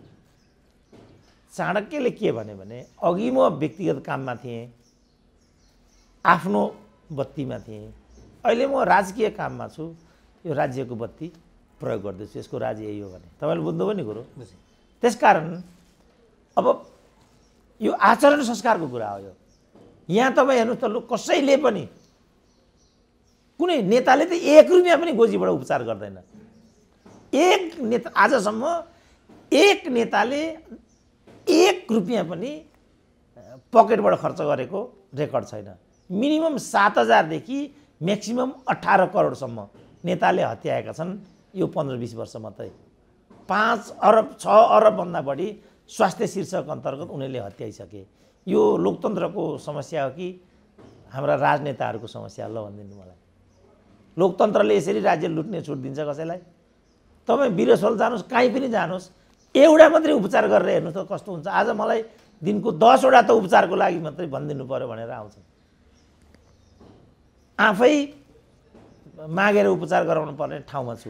S1: चाणक्यले के भन्यो भने अघि म व्यक्तिगत काममा थिएँ आफ्नो बत्तीमा थिएँ अहिले म राजकीय काममा छु यो राज्यको बत्ती प्रयोग गर्दैछु यसको राज्य यही हो भने तपाईँले बुझ्नु पनि कुरो त्यसकारण अब यो आचरण संस्कारको कुरा हो यो यहाँ तपाईँ हेर्नुहोस् त लु कसैले पनि कुनै नेताले त एक रुपियाँ पनि गोजीबाट उपचार गर्दैन एक नेता आजसम्म एक नेताले एक रुपियाँ पनि पकेटबाट खर्च गरेको रेकर्ड छैन मिनिमम सात हजारदेखि म्याक्सिमम् अठार करोडसम्म नेताले हत्याएका छन् यो पन्ध्र बिस वर्ष मात्रै पाँच अरब छ अरबभन्दा बढी स्वास्थ्य शीर्षक अन्तर्गत उनीहरूले हत्याइसके यो लोकतन्त्रको समस्या हो कि हाम्रा राजनेताहरूको समस्या ल भनिदिनु मलाई लोकतन्त्रले यसरी राज्य लुट्ने छुट दिन्छ कसैलाई तपाईँ बिरसल जानुहोस् काहीँ पनि जानुहोस् एउटा मात्रै उपचार गरेर हेर्नु त कस्तो हुन्छ आज मलाई दिनको दसवटा त उपचारको लागि मात्रै भनिदिनु पऱ्यो भनेर आउँछ आफै मागेर उपचार गराउनु पर्ने ठाउँमा छु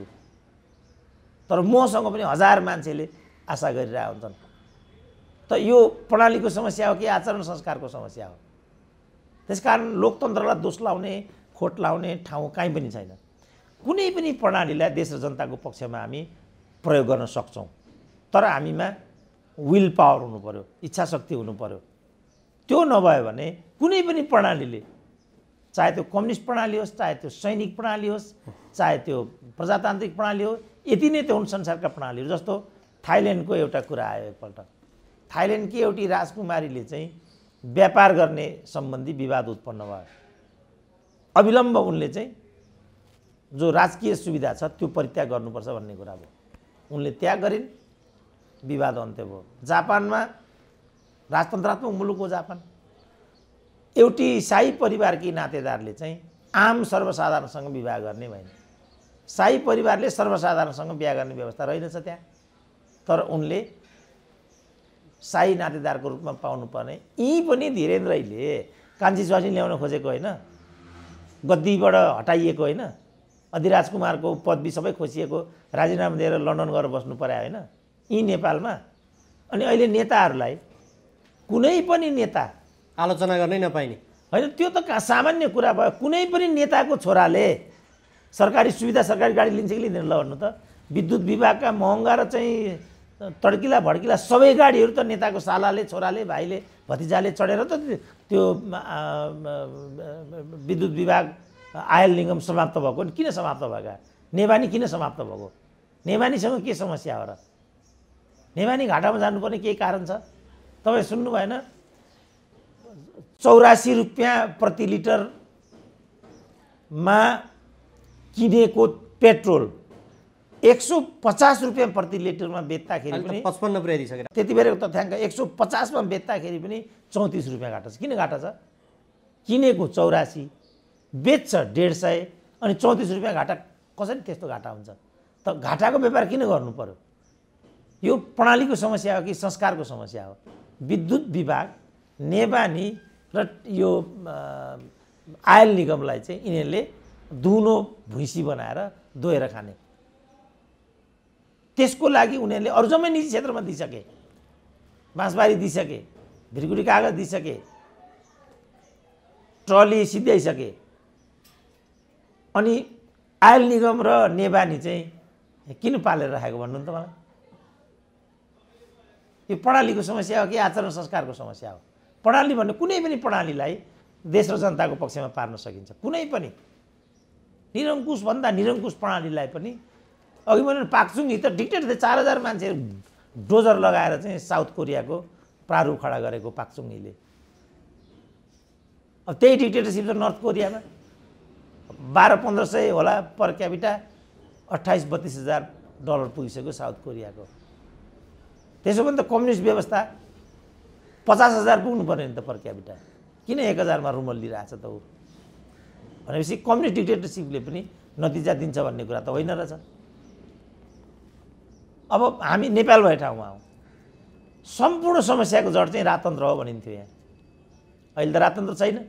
S1: तर मसँग पनि हजार मान्छेले आशा गरिरहेका हुन्छन् त यो प्रणालीको समस्या हो कि आचरण संस्कारको समस्या हो त्यसकारण लोकतन्त्रलाई दोष लाउने खोट लाउने ठाउँ कहीँ पनि छैन कुनै पनि प्रणालीलाई देश र जनताको पक्षमा हामी प्रयोग गर्न सक्छौँ तर हामीमा विल पावर हुनु पऱ्यो इच्छा शक्ति हुनु पऱ्यो त्यो नभयो भने कुनै पनि प्रणालीले चाहे त्यो कम्युनिस्ट प्रणाली होस् चाहे त्यो सैनिक प्रणाली होस् चाहे त्यो प्रजातान्त्रिक प्रणाली होस् यति नै त्यो हुन् संसारका प्रणालीहरू जस्तो थाइल्यान्डको एउटा कुरा आयो एकपल्ट थाइल्यान्डकी एउटी राजकुमारीले चाहिँ व्यापार गर्ने सम्बन्धी विवाद उत्पन्न भयो अविलम्ब उनले चाहिँ जो राजकीय सुविधा छ त्यो परित्याग गर्नुपर्छ भन्ने कुरा भयो उनले त्याग गरिन् विवाद अन्त्य भयो जापानमा राजतन्त्रात्मक मुलुक हो जापान एउटी साई परिवारकी नातेदारले चाहिँ आम सर्वसाधारणसँग विवाह गर्ने भएन साई परिवारले सर्वसाधारणसँग बिहा गर्ने व्यवस्था रहेनछ त्यहाँ तर उनले साई नातेदारको रूपमा पाउनुपर्ने यी पनि धीरेन्द्रले कान्छी ज्वासी ल्याउन खोजेको होइन गद्दीबाट हटाइएको होइन अधिराज कुमारको पदवी सबै खोसिएको राजीनामा दिएर लन्डन गएर बस्नु पर्यो होइन यी नेपालमा अनि अहिले नेताहरूलाई कुनै पनि नेता आलोचना गर्नै नपाइने होइन त्यो त सामान्य कुरा भयो कुनै पनि नेताको छोराले सरकारी सुविधा सरकारी गाडी लिन्छ कि लिँदैन ल भन्नु त विद्युत विभागका महँगा र चाहिँ तड्किला भड्किला सबै गाडीहरू त नेताको सालाले छोराले भाइले भतिजाले चढेर त त्यो विद्युत विभाग आयल निगम समाप्त भएको किन समाप्त भएका नेवानी किन समाप्त भएको नेवानीसँग के समस्या हो र नेवानी घाटामा जानुपर्ने केही कारण छ तपाईँ सुन्नु भएन चौरासी रुपियाँ प्रति लिटरमा किनेको पेट्रोल एक सौ पचास रुपियाँ प्रति लिटरमा बेच्दाखेरि पनि पचपन्न पुऱ्याइदिइसकेर त्यति बेलाको तथ्याङ्क एक सौ पचासमा बेच्दाखेरि पनि चौतिस रुपियाँ घाटा छ किन घाटा छ किनेको चौरासी बेच्छ डेढ सय अनि चौतिस रुपियाँ घाटा कसरी त्यस्तो घाटा हुन्छ त घाटाको व्यापार किन गर्नु पऱ्यो यो प्रणालीको समस्या हो कि संस्कारको समस्या हो विद्युत विभाग नेबानी र यो आयल निगमलाई चाहिँ यिनीहरूले दुनो भुइँसी बनाएर दोहेर खाने त्यसको लागि उनीहरूले अरू जम्मै निजी क्षेत्रमा दिइसके बाँसबारी दिइसके भिरगुडी कागज दिइसके ट्रली सिद्ध्याइसके अनि आयल निगम र नेबानी चाहिँ किन पालेर राखेको भन्नु नि त मलाई यो प्रणालीको समस्या हो कि आचरण संस्कारको समस्या हो प्रणाली भन्ने कुनै पनि प्रणालीलाई देश र जनताको पक्षमा पार्न सकिन्छ कुनै पनि निरङ्कुशभन्दा निरङ्कुश प्रणालीलाई पनि अघि मैले पाक्चुङ त थियो चार हजार मान्छे डोजर लगाएर चाहिँ साउथ कोरियाको प्रारूप खडा गरेको पाक्चुङीले अब त्यही डिक्टेटरसिप त नर्थ कोरियामा बाह्र पन्ध्र सय होला पर क्यापिटा अट्ठाइस बत्तिस हजार डलर पुगिसक्यो साउथ कोरियाको त्यसो भने त कम्युनिस्ट व्यवस्था पचास हजार पुग्नु पर्ने नि त पर क्यापिटा किन एक हजारमा रुमल लिइरहेको छ त ऊ भनेपछि कम्युनिस्ट डिक्टेटरसिपले पनि नतिजा दिन्छ भन्ने कुरा त होइन रहेछ अब हामी नेपाल भए ठाउँमा हौँ सम्पूर्ण समस्याको जड चाहिँ राजतन्त्र हो भनिन्थ्यो यहाँ अहिले त राजतन्त्र छैन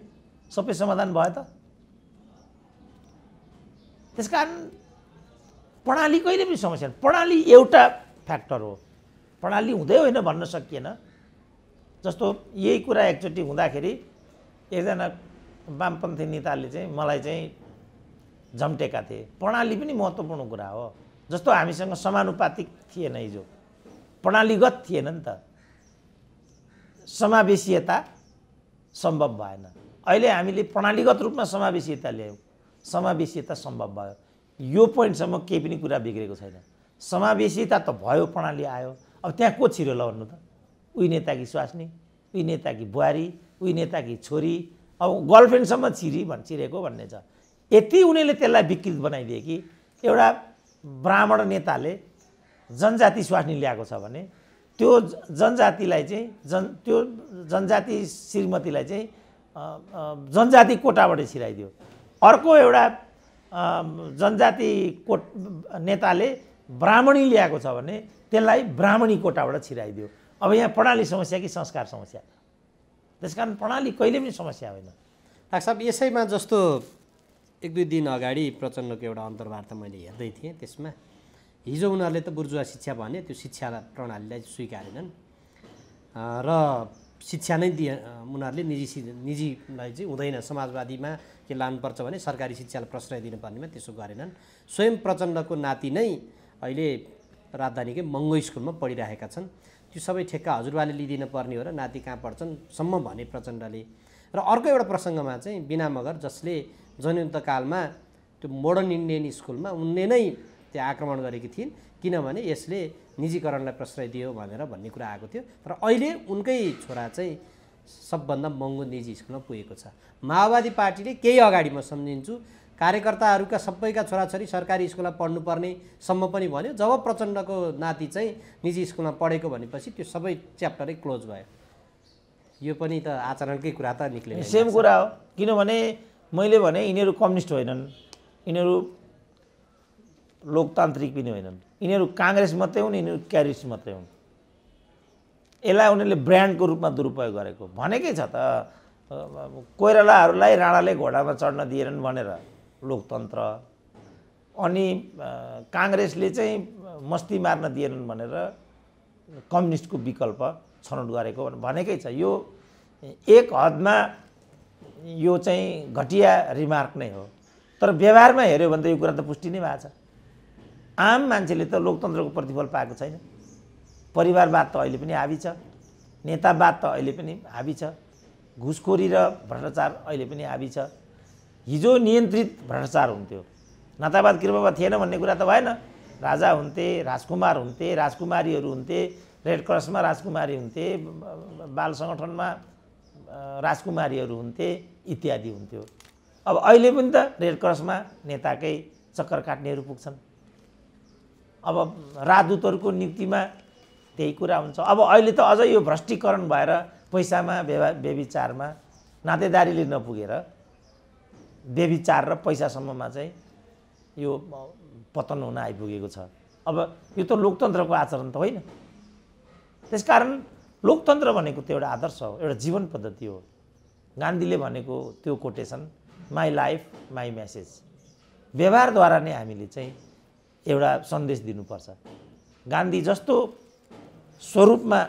S1: सबै समाधान भयो त त्यस कारण प्रणाली कहिले पनि समस्या प्रणाली एउटा फ्याक्टर हो प्रणाली हुँदै होइन भन्न सकिएन जस्तो यही कुरा एकचोटि हुँदाखेरि एकजना वामपन्थी नेताले चाहिँ मलाई चाहिँ झम्टेका थिए प्रणाली पनि महत्त्वपूर्ण कुरा हो जस्तो हामीसँग समानुपातिक थिएन हिजो प्रणालीगत थिएन नि त समावेशीयता सम्भव भएन अहिले हामीले प्रणालीगत रूपमा समावेशीयता ल्यायौँ समावेशीयता सम्भव भयो यो पोइन्टसम्म केही पनि कुरा बिग्रेको छैन समावेशीयता त भयो प्रणाली आयो अब त्यहाँ को छिरो ल त उही नेताकी स्वास्नी उही नेताकी बुहारी उही नेताकी छोरी अब गर्लफ्रेन्डसम्म छिरी भन् छिरेको भन्ने छ यति उनीहरूले त्यसलाई विकृत बनाइदिए कि एउटा ब्राह्मण नेताले जनजाति स्वास्नी ल्याएको छ भने त्यो जनजातिलाई चाहिँ जन त्यो जनजाति श्रीमतीलाई चाहिँ जनजाति कोटाबाट छिराइदियो अर्को एउटा जनजाति कोट नेताले ब्राह्मणी ल्याएको छ भने त्यसलाई ब्राह्मणी कोटाबाट छिराइदियो अब यहाँ प्रणाली समस्या कि संस्कार समस्या त्यस कारण प्रणाली कहिले पनि समस्या
S2: होइन डाक्टर साहब यसैमा जस्तो एक दुई दिन अगाडि प्रचण्डको एउटा अन्तर्वार्ता मैले हेर्दै थिएँ त्यसमा हिजो उनीहरूले त बुर्जुवा शिक्षा भने त्यो शिक्षा प्रणालीलाई स्वीकारेनन् र शिक्षा नै दिए उनीहरूले निजी निजीलाई चाहिँ हुँदैन समाजवादीमा के लानुपर्छ भने सरकारी शिक्षालाई प्रश्रय दिनुपर्नेमा त्यसो गरेनन् स्वयं प्रचण्डको नाति नै अहिले राजधानीकै महँगो स्कुलमा पढिरहेका छन् त्यो सबै ठेक्का हजुरबाले लिइदिन पर्ने हो र नाति कहाँ पढ्छन् सम्म भने प्रचण्डले र अर्को एउटा प्रसङ्गमा चाहिँ बिना मगर जसले जनयुद्धकालमा त्यो मोडर्न इन्डियन स्कुलमा उनले नै त्यो आक्रमण गरेकी थिइन् किनभने यसले निजीकरणलाई प्रश्रय दियो भनेर भन्ने कुरा आएको थियो तर अहिले उनकै छोरा चाहिँ सबभन्दा महँगो निजी स्कुलमा पुगेको छ माओवादी पार्टीले केही अगाडि म सम्झिन्छु कार्यकर्ताहरूका सबैका छोराछोरी सरकारी स्कुलमा पढ्नुपर्ने सम्म पनि भन्यो जब प्रचण्डको नाति चाहिँ निजी स्कुलमा पढेको भनेपछि त्यो सबै च्याप्टरै क्लोज भयो यो पनि त आचरणकै कुरा त निक्लियो सेम कुरा
S1: हो किनभने मैले भने यिनीहरू कम्युनिस्ट होइनन् यिनीहरू लोकतान्त्रिक पनि होइनन् यिनीहरू काङ्ग्रेस मात्रै हुन् यिनीहरू क्यारिस्ट मात्रै हुन् यसलाई उनीहरूले ब्रान्डको रूपमा दुरुपयोग गरेको भनेकै छ त कोइरालाहरूलाई राणाले घोडामा चढ्न दिएनन् भनेर लोकतन्त्र अनि काङ्ग्रेसले चाहिँ मस्ती मार्न दिएनन् भनेर कम्युनिस्टको विकल्प छनौट गरेको भनेकै छ यो एक हदमा यो चाहिँ घटिया रिमार्क नै हो तर व्यवहारमा हेऱ्यो भने त यो कुरा त पुष्टि नै भएको छ आम मान्छेले त लोकतन्त्रको प्रतिफल पाएको छैन परिवारवाद त अहिले पनि हाबी छ नेतावाद त अहिले पनि हाबी छ घुसखोरी र भ्रष्टाचार अहिले पनि हाबी छ हिजो नियन्त्रित भ्रष्टाचार हुन्थ्यो नातावाद कृपावाद थिएन भन्ने कुरा त भएन राजा हुन्थे राजकुमार हुन्थे राजकुमारीहरू हुन्थे रेड क्रसमा राजकुमारी हुन्थे बाल सङ्गठनमा राजकुमारीहरू हुन्थे इत्यादि हुन्थ्यो अब अहिले पनि त रेड क्रसमा नेताकै चक्कर काट्नेहरू पुग्छन् अब राजदूतहरूको नियुक्तिमा त्यही कुरा हुन्छ अब अहिले त अझ यो भ्रष्टीकरण भएर पैसामा बेविचारमा नातेदारीले नपुगेर व्यविचार र पैसासम्ममा चाहिँ यो पतन हुन आइपुगेको छ अब यो त लोकतन्त्रको आचरण त होइन त्यसकारण लोकतन्त्र भनेको त एउटा आदर्श हो एउटा जीवन पद्धति हो गान्धीले भनेको त्यो quotation my life my message व्यवहारद्वारा नै हामीले चाहिँ एउटा सन्देश दिनुपर्छ गान्धी जस्तो स्वरूपमा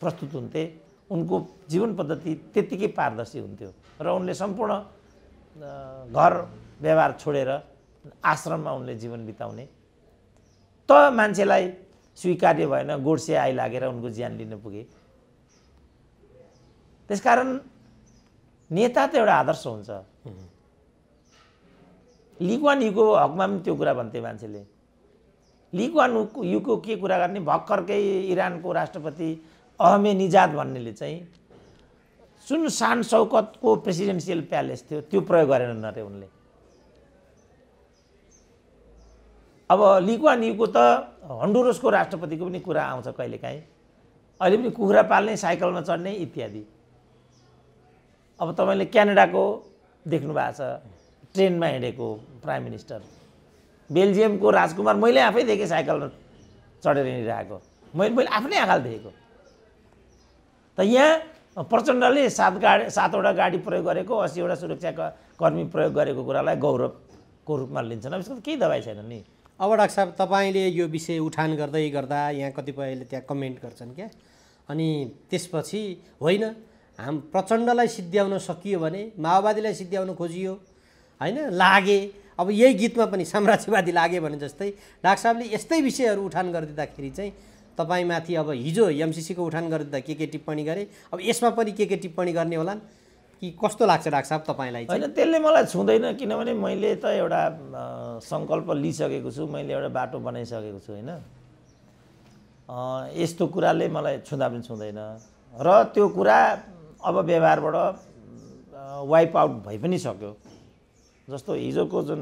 S1: प्रस्तुत हुन्थे उनको जीवन पद्धति त्यत्तिकै पारदर्शी हुन्थ्यो र उनले सम्पूर्ण घर व्यवहार छोडेर आश्रममा उनले जीवन बिताउने त मान्छेलाई स्वीकार्य भएन गोडसे आइ लागेर उनको ज्यान लिन पुगे त्यसकारण नेता त एउटा आदर्श हुन्छ लिक्वान युको हकमा पनि त्यो कुरा भन्थे मान्छेले लिक्वान युको के कुरा गर्ने भर्खरकै इरानको राष्ट्रपति अहमे निजात भन्नेले चाहिँ जुन सान सौकतको प्रेसिडेन्सियल प्यालेस थियो त्यो प्रयोग गरेनन् अरे उनले अब लिकुवा निको त हन्डुरसको राष्ट्रपतिको पनि कुरा आउँछ कहिलेकाहीँ अहिले पनि कुखुरा पाल्ने साइकलमा चढ्ने इत्यादि अब तपाईँले क्यानाडाको देख्नु भएको छ ट्रेनमा हिँडेको प्राइम मिनिस्टर बेल्जियमको राजकुमार मैले आफै देखेँ साइकलमा चढेर हिँडिरहेको मैले मैले आफ्नै आँखाले देखेको त यहाँ प्रचण्डले सात गाडी सातवटा गाडी प्रयोग
S2: गरेको असीवटा सुरक्षा कर्मी प्रयोग गरेको कुरालाई गौरवको रूपमा लिन्छन् अब यसको केही दबाई छैन नि अब डाक्टर साहब तपाईँले यो विषय उठान गर्दै गर्दा यहाँ कतिपयले त्यहाँ कमेन्ट गर्छन् क्या अनि त्यसपछि होइन हाम प्रचण्डलाई सिद्ध्याउन सकियो भने माओवादीलाई सिद्ध्याउन खोजियो होइन लागे अब यही गीतमा पनि साम्राज्यवादी लागे भने जस्तै डाक्टर साहबले यस्तै विषयहरू उठान गरिदिँदाखेरि चाहिँ तपाईँमाथि अब हिजो एमसिसीको उठान गर्दा के के टिप्पणी गरे अब यसमा पनि के के टिप्पणी गर्ने होला कि कस्तो लाग्छ डाक्टर साहब तपाईँलाई होइन
S1: त्यसले मलाई छुँदैन किनभने मैले त एउटा सङ्कल्प लिइसकेको छु मैले एउटा बाटो बनाइसकेको छु होइन यस्तो कुराले मलाई छुँदा पनि छुँदैन र त्यो कुरा अब व्यवहारबाट वाइप आउट भइ पनि सक्यो जस्तो हिजोको जुन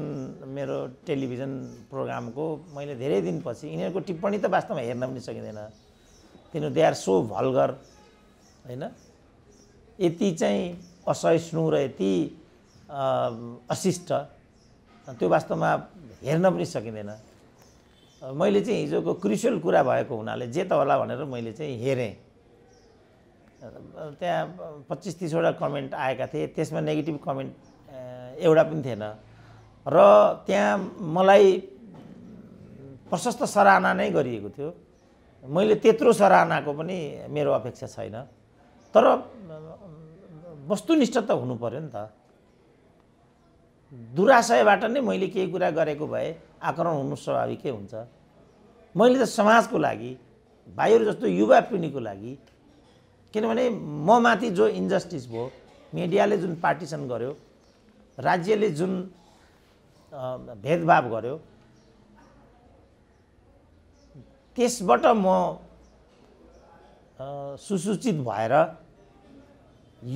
S1: मेरो टेलिभिजन प्रोग्रामको मैले धेरै दिनपछि यिनीहरूको टिप्पणी त वास्तवमा हेर्न पनि सकिँदैन किन दे आर सो भल्गर होइन यति चाहिँ असहिष्णु र यति अशिष्ट त्यो वास्तवमा हेर्न पनि सकिँदैन मैले चाहिँ हिजोको क्रिसियल कुरा भएको हुनाले जे त होला भनेर मैले चाहिँ हेरेँ त्यहाँ पच्चिस तिसवटा कमेन्ट आएका थिए त्यसमा नेगेटिभ कमेन्ट एउटा पनि थिएन र त्यहाँ मलाई प्रशस्त सराहना नै गरिएको थियो मैले त्यत्रो सराहनाको पनि मेरो अपेक्षा छैन तर वस्तुनिष्ठ त हुनु पऱ्यो नि त दुराशयबाट नै मैले केही कुरा गरेको भए आक्रमण हुनु स्वाभाविकै हुन्छ मैले त समाजको लागि भाइहरू जस्तो युवा पिँढीको लागि किनभने म माथि जो इन्जस्टिस भयो मिडियाले जुन पार्टिसन गर्यो राज्यले जुन भेदभाव गर्यो त्यसबाट म सुसूचित भएर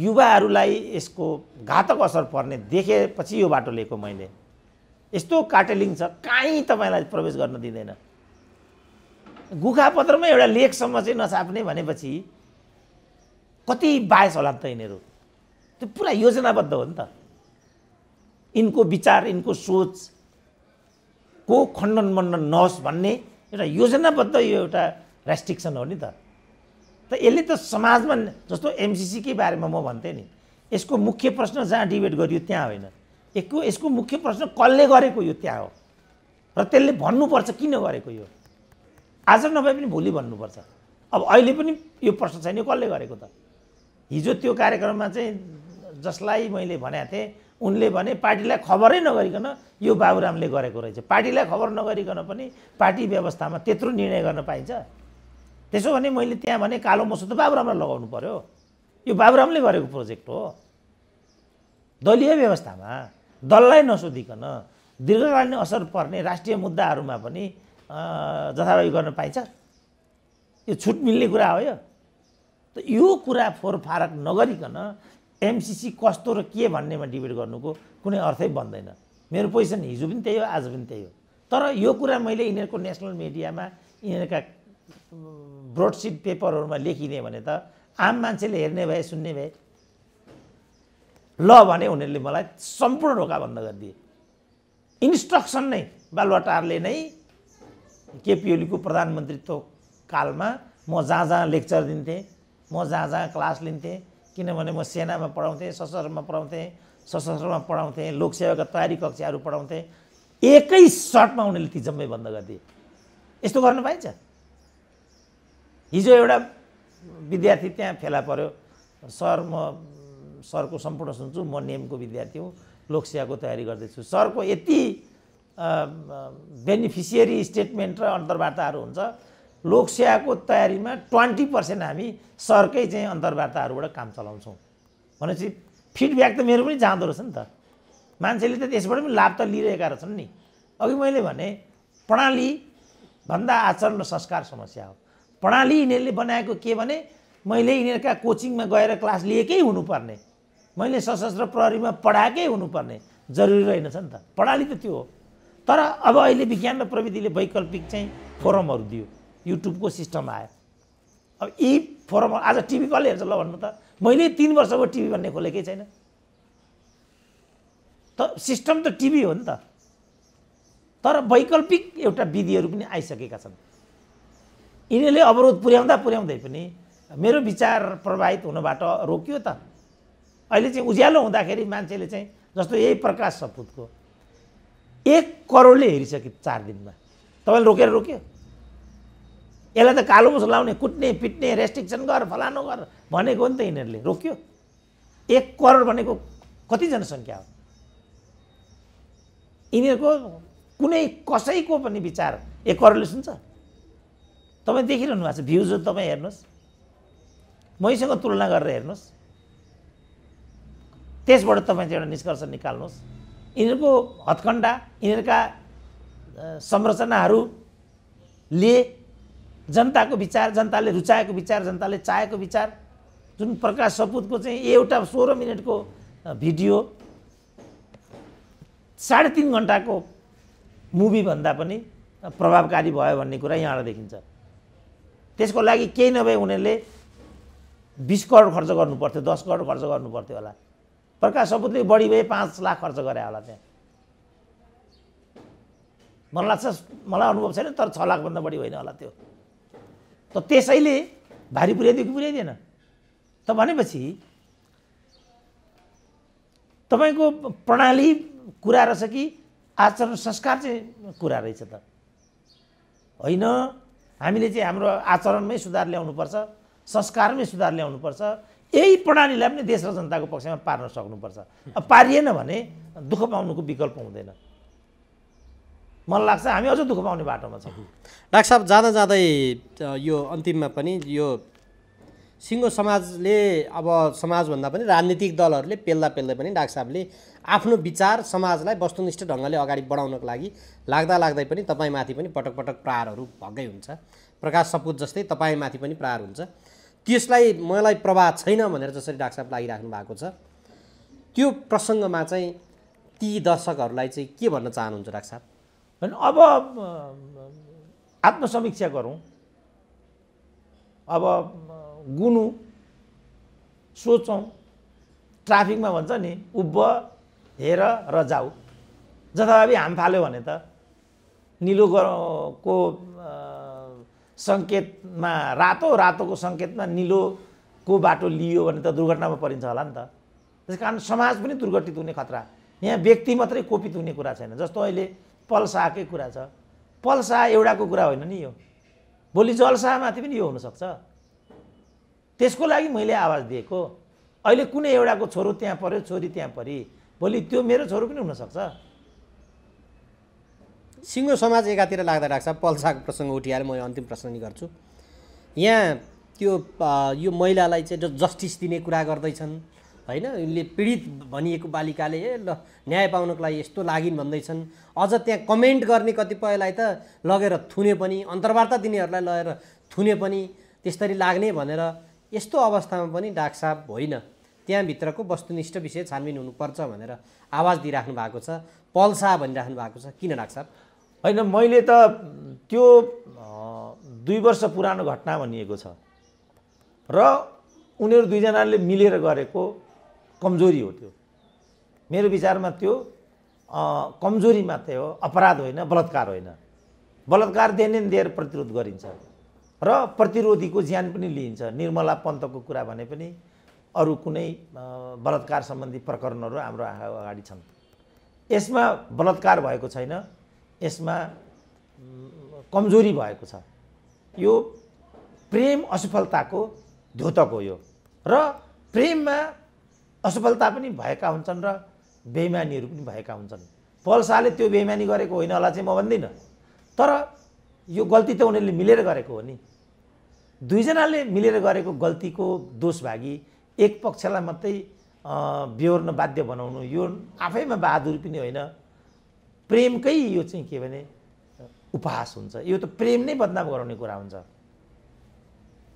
S1: युवाहरूलाई यसको घातक असर पर्ने देखेपछि यो बाटो लिएको मैले यस्तो काटेलिङ छ काहीँ तपाईँलाई प्रवेश गर्न दिँदैन गुखापत्रमा एउटा लेखसम्म चाहिँ नछाप्ने भनेपछि कति बायस होला नि त यिनीहरू त्यो पुरा योजनाबद्ध हो नि त यिनको विचार यिनको को खण्डन मण्डन नहोस् भन्ने एउटा योजनाबद्ध यो एउटा रेस्ट्रिक्सन हो नि त त यसले त समाजमा जस्तो एमसिसीकै बारेमा म भन्थेँ नि यसको मुख्य प्रश्न जहाँ डिबेट गरियो त्यहाँ होइन यसको यसको मुख्य प्रश्न कसले गरेको यो त्यहाँ हो र त्यसले भन्नुपर्छ किन गरेको यो आज नभए पनि भोलि भन्नुपर्छ अब अहिले पनि यो प्रश्न छैन कसले गरेको त हिजो त्यो कार्यक्रममा चाहिँ जसलाई मैले भनेको थिएँ उनले भने पार्टीलाई खबरै नगरिकन यो बाबुरामले गरेको रहेछ पार्टीलाई खबर नगरिकन पनि पार्टी व्यवस्थामा त्यत्रो निर्णय गर्न पाइन्छ त्यसो भने मैले त्यहाँ भने कालो मसो त बाबुरामलाई लगाउनु पऱ्यो यो बाबुरामले गरेको प्रोजेक्ट हो दलीय व्यवस्थामा दललाई नसोधिकन दीर्घकालीन असर पर्ने राष्ट्रिय मुद्दाहरूमा पनि जथाभावी गर्न पाइन्छ यो छुट मिल्ने कुरा हो यो त यो कुरा फोहोर फारक नगरिकन एमसिसी कस्तो र के भन्नेमा डिबेट गर्नुको कुनै अर्थै बन्दैन मेरो पोजिसन हिजो पनि त्यही हो आज पनि त्यही हो तर यो कुरा मैले यिनीहरूको नेसनल मिडियामा यिनीहरूका ब्रोडसिट पेपरहरूमा लेखिने भने त आम मान्छेले हेर्ने भए सुन्ने भए ल भने उनीहरूले मलाई सम्पूर्ण ढोका बन्द गरिदिए इन्स्ट्रक्सन नै बालुवाटारले नै केपी ओलीको प्रधानमन्त्रीत्व कालमा म जहाँ जहाँ लेक्चर दिन्थेँ म जहाँ जहाँ क्लास लिन्थेँ किनभने म सेनामा पढाउँथेँ सशस्त्रमा पढाउँथेँ सशस्त्रमा पढाउँथेँ लोकसेवाका तयारी कक्षाहरू पढाउँथेँ एकै सर्टमा उनीहरूले ती जम्मै बन्द गरिदिए यस्तो गर्न पाइन्छ हिजो एउटा विद्यार्थी त्यहाँ फेला पऱ्यो सर म सरको सम्पूर्ण सुन्छु म नेमको विद्यार्थी हुँ लोकसेवाको तयारी गर्दैछु सरको यति बेनिफिसियरी स्टेटमेन्ट र अन्तर्वार्ताहरू हुन्छ लोकसेवाको तयारीमा ट्वेन्टी पर्सेन्ट हामी सरकै चाहिँ अन्तर्वार्ताहरूबाट काम चलाउँछौँ भनेपछि फिडब्याक त मेरो पनि जाँदो रहेछ नि त मान्छेले त त्यसबाट पनि लाभ त लिइरहेका रहेछन् नि अघि मैले भने प्रणाली भन्दा आचरण र संस्कार समस्या हो प्रणाली यिनीहरूले बनाएको के भने मैले यिनीहरूका कोचिङमा गएर क्लास लिएकै हुनुपर्ने मैले सशस्त्र प्रहरीमा पढाएकै हुनुपर्ने जरुरी रहेनछ नि त प्रणाली त त्यो हो तर अब अहिले विज्ञान र प्रविधिले वैकल्पिक चाहिँ फोरमहरू दियो युट्युबको सिस्टम आयो अब यी फोरम आज टिभी कसले हेर्छ ल भन्नु त मैले तिन वर्षको टिभी भन्ने खोलेकै छैन त सिस्टम त टिभी हो नि त तर वैकल्पिक एउटा विधिहरू पनि आइसकेका छन् यिनीहरूले अवरोध पुर्याउँदा पुर्याउँदै पनि मेरो विचार प्रभावित हुनबाट रोकियो त अहिले चाहिँ उज्यालो हुँदाखेरि मान्छेले चाहिँ जस्तो यही प्रकाश सपुतको एक करोडले हेरिसक्यो चार दिनमा तपाईँले रोकेर रोक्यो यसलाई त कालो मुस लाउने कुट्ने पिट्ने रेस्ट्रिक्सन गर फलानु गर भनेको नि त यिनीहरूले रोक्यो एक करोड भनेको कति जनसङ्ख्या हो यिनीहरूको कुनै कसैको पनि विचार एक करोडले सुन्छ तपाईँ देखिरहनु भएको छ भ्युजहरू तपाईँ हेर्नुहोस् मैसँग तुलना गरेर हेर्नुहोस् त्यसबाट तपाईँ चाहिँ एउटा निष्कर्ष निकाल्नुहोस् यिनीहरूको हत्कण्डा यिनीहरूका संरचनाहरूले जनताको विचार जनताले रुचाएको विचार जनताले चाहेको विचार जुन प्रकाश सपुतको चाहिँ एउटा सोह्र मिनटको भिडियो साढे तिन घन्टाको मुभीभन्दा पनि प्रभावकारी भयो भन्ने कुरा यहाँबाट देखिन्छ त्यसको लागि केही नभए उनीहरूले बिस करोड खर्च गर्नु पर्थ्यो दस करोड खर्च गर्नु पर्थ्यो होला प्रकाश सपुतले बढी भए पाँच लाख खर्च गरे होला त्यहाँ मलाई लाग्छ मलाई अनुभव छैन तर छ लाखभन्दा बढी होइन होला त्यो त त्यसैले भारी पुर्याइदियो कि पुर्याइदिएन त भनेपछि तपाईँको प्रणाली कुरा रहेछ कि आचरण संस्कार चाहिँ कुरा रहेछ त होइन हामीले चाहिँ हाम्रो आचरणमै सुधार ल्याउनुपर्छ संस्कारमै सुधार ल्याउनुपर्छ यही प्रणालीलाई पनि देश र जनताको पक्षमा पार्न सक्नुपर्छ अब पारिएन भने दुःख पाउनुको विकल्प हुँदैन मलाई लाग्छ
S2: हामी अझ दुःख पाउने बाटोमा छौँ डाक्टर साहब जाँदा जाँदै यो अन्तिममा पनि यो सिङ्गो समाजले अब समाजभन्दा पनि राजनीतिक दलहरूले पेल्दा पेल्दै पनि डाक्टर साहबले आफ्नो विचार समाजलाई वस्तुनिष्ठ ढङ्गले अगाडि बढाउनको लागि लाग्दा लाग्दै पनि तपाईँमाथि पनि पटक पटक प्रहारहरू भएकै हुन्छ प्रकाश सपुत जस्तै तपाईँमाथि पनि प्रहार हुन्छ त्यसलाई मलाई प्रभाव छैन भनेर जसरी डाक्टर साहब लागिराख्नु भएको छ त्यो प्रसङ्गमा चाहिँ ती दर्शकहरूलाई चाहिँ के भन्न चाहनुहुन्छ डाक्टर साहब भने अब आत्मसमीक्षा गरौँ अब
S1: गुनु सोचौँ ट्राफिकमा भन्छ नि उभ हेर र जाऊ जथाभावी हाम फाल्यो भने त निलो को सङ्केतमा रातो रातोको सङ्केतमा निलोको बाटो लियो भने त दुर्घटनामा परिन्छ होला नि त त्यस कारण समाज पनि दुर्घटित हुने खतरा यहाँ व्यक्ति मात्रै कोपित हुने कुरा छैन जस्तो अहिले पल्साकै कुरा छ पल्सा एउटाको कुरा होइन नि यो भोलि जलसामाथि पनि यो हुनसक्छ त्यसको लागि मैले आवाज दिएको अहिले कुनै एउटाको छोरो त्यहाँ पऱ्यो छोरी त्यहाँ
S2: परि भोलि त्यो मेरो छोरो पनि हुनसक्छ सिङ्गो समाज एकातिर लाग्दा राख्छ पल्साको प्रसङ्ग उठिहाल्यो म अन्तिम प्रश्न नि गर्छु यहाँ त्यो यो महिलालाई चाहिँ जस्टिस दिने कुरा गर्दैछन् होइन उनले पीडित भनिएको बालिकाले ए ल न्याय पाउनको लागि यस्तो लागिन् भन्दैछन् अझ त्यहाँ कमेन्ट गर्ने कतिपयलाई त लगेर थुने पनि अन्तर्वार्ता दिनेहरूलाई लगेर थुने पनि त्यस्तरी लाग्ने भनेर यस्तो अवस्थामा पनि साहब होइन त्यहाँभित्रको वस्तुनिष्ठ विषय छानबिन हुनुपर्छ भनेर आवाज दिइराख्नु भएको छ पल्सा भनिराख्नु भएको छ किन साहब होइन मैले त त्यो दुई वर्ष पुरानो घटना भनिएको छ
S1: र उनीहरू दुईजनाले मिलेर गरेको कमजोरी हो त्यो मेरो विचारमा त्यो कमजोरी मात्रै हो अपराध होइन बलात्कार होइन बलात्कार देर प्रतिरोध गरिन्छ र प्रतिरोधीको ज्यान पनि लिइन्छ निर्मला पन्तको कुरा भने पनि अरू कुनै बलात्कार सम्बन्धी प्रकरणहरू हाम्रो अगाडि छन् यसमा बलात्कार भएको छैन यसमा कमजोरी भएको छ यो प्रेम असफलताको धोतक हो यो र प्रेममा असफलता पनि भएका हुन्छन् र बेइमानीहरू पनि भएका हुन्छन् पल्साले त्यो बेइमानी गरेको होइन होला चाहिँ म भन्दिनँ तर यो गल्ती त उनीहरूले मिलेर गरेको हो नि दुईजनाले मिलेर गरेको गल्तीको दोष दोषभागी एक पक्षलाई मात्रै बेहोर्न बाध्य बनाउनु यो आफैमा बहादुर पनि होइन प्रेमकै यो चाहिँ के भने उपहास हुन्छ यो त प्रेम नै बदनाम गराउने कुरा हुन्छ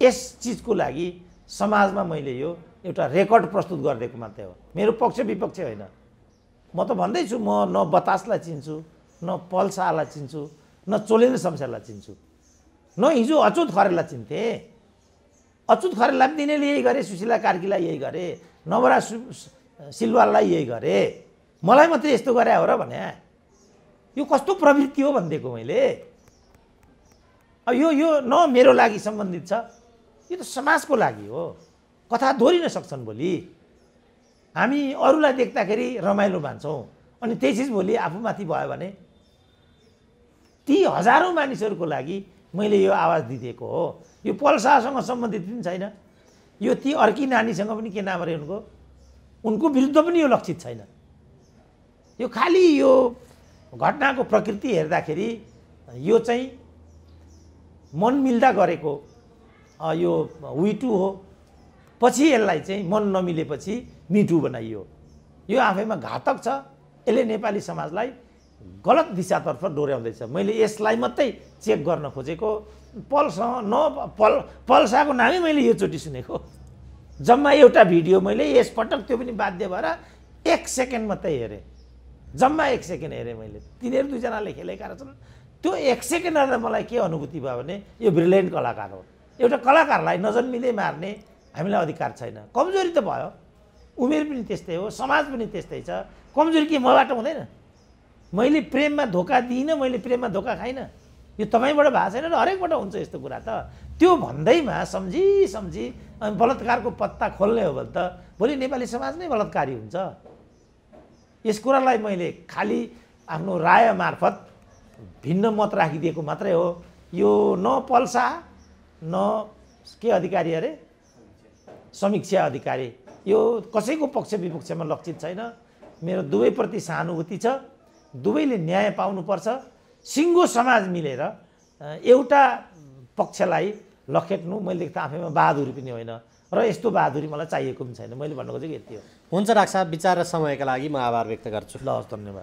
S1: यस चिजको लागि समाजमा मैले यो एउटा रेकर्ड प्रस्तुत गरिदिएको मात्रै हो मेरो पक्ष विपक्ष होइन म त भन्दैछु म न बतासलाई चिन्छु न पल शाहलाई चिन्छु न चोलेन्द्र शमशेरलाई चिन्छु न हिजो अचुत खरेललाई चिन्थेँ अचुत खरेललाई पनि दिनेले यही गरेँ सुशीला कार्कीलाई यही गरे नवरा सु सिलवाललाई यही गरे मलाई मात्रै यस्तो गरे हो र भने यो कस्तो प्रवृत्ति हो भनिदिएको मैले अब यो यो न मेरो लागि सम्बन्धित छ यो त समाजको लागि हो कथा दोहोरिन सक्छन् भोलि हामी अरूलाई देख्दाखेरि रमाइलो मान्छौँ अनि त्यही चिज भोलि आफूमाथि भयो भने ती हजारौँ मानिसहरूको लागि मैले यो आवाज दिइदिएको हो यो पल्सासँग सम्बन्धित पनि छैन यो ती अर्की नानीसँग पनि के नाम अरे उनको उनको विरुद्ध पनि यो लक्षित छैन यो खालि यो घटनाको प्रकृति हेर्दाखेरि यो चाहिँ मन मिल्दा गरेको यो विटु हो पछि यसलाई चाहिँ मन नमिलेपछि मिटु बनाइयो यो आफैमा घातक छ यसले नेपाली समाजलाई गलत दिशातर्फ डोर्याउँदैछ मैले यसलाई मात्रै चेक गर्न खोजेको पलसँग न पल पल्साको नामै मैले योचोटि सुनेको जम्मा एउटा भिडियो मैले यसपटक त्यो पनि बाध्य भएर एक सेकेन्ड मात्रै हेरेँ जम्मा एक सेकेन्ड हेरेँ मैले तिनीहरू दुईजनाले खेलेका रहेछन् त्यो एक सेकेन्ड हेर्दा मलाई के अनुभूति भयो भने यो ब्रिलियन्ट कलाकार हो एउटा कलाकारलाई नजन्मिँदै मार्ने हामीलाई अधिकार छैन कमजोरी त भयो उमेर पनि त्यस्तै हो समाज पनि त्यस्तै छ कमजोरी के मबाट हुँदैन मैले प्रेममा धोका दिइनँ मैले प्रेममा धोका खाइनँ यो तपाईँबाट भएको छैन र हरेकबाट हुन्छ यस्तो कुरा त त्यो भन्दैमा सम्झी सम्झी अनि बलात्कारको पत्ता खोल्ने हो भने त भोलि नेपाली समाज नै बलात्कारी हुन्छ यस कुरालाई मैले खालि आफ्नो राय मार्फत भिन्न मत राखिदिएको मात्रै हो यो न पल्सा न के अधिकारी अरे समीक्षा अधिकारी यो कसैको पक्ष विपक्षमा लक्षित छैन मेरो दुवैप्रति सहानुभूति छ दुवैले न्याय पाउनुपर्छ सिङ्गो समाज मिलेर एउटा पक्षलाई लखेट्नु मैले त आफैमा बहादुरी
S2: पनि होइन र यस्तो
S1: बहादुरी मलाई चाहिएको पनि छैन मैले भन्नु खोजेको यति
S2: हो हुन्छ राख्छ विचार र समयका लागि म आभार व्यक्त गर्छु ल हस् धन्यवाद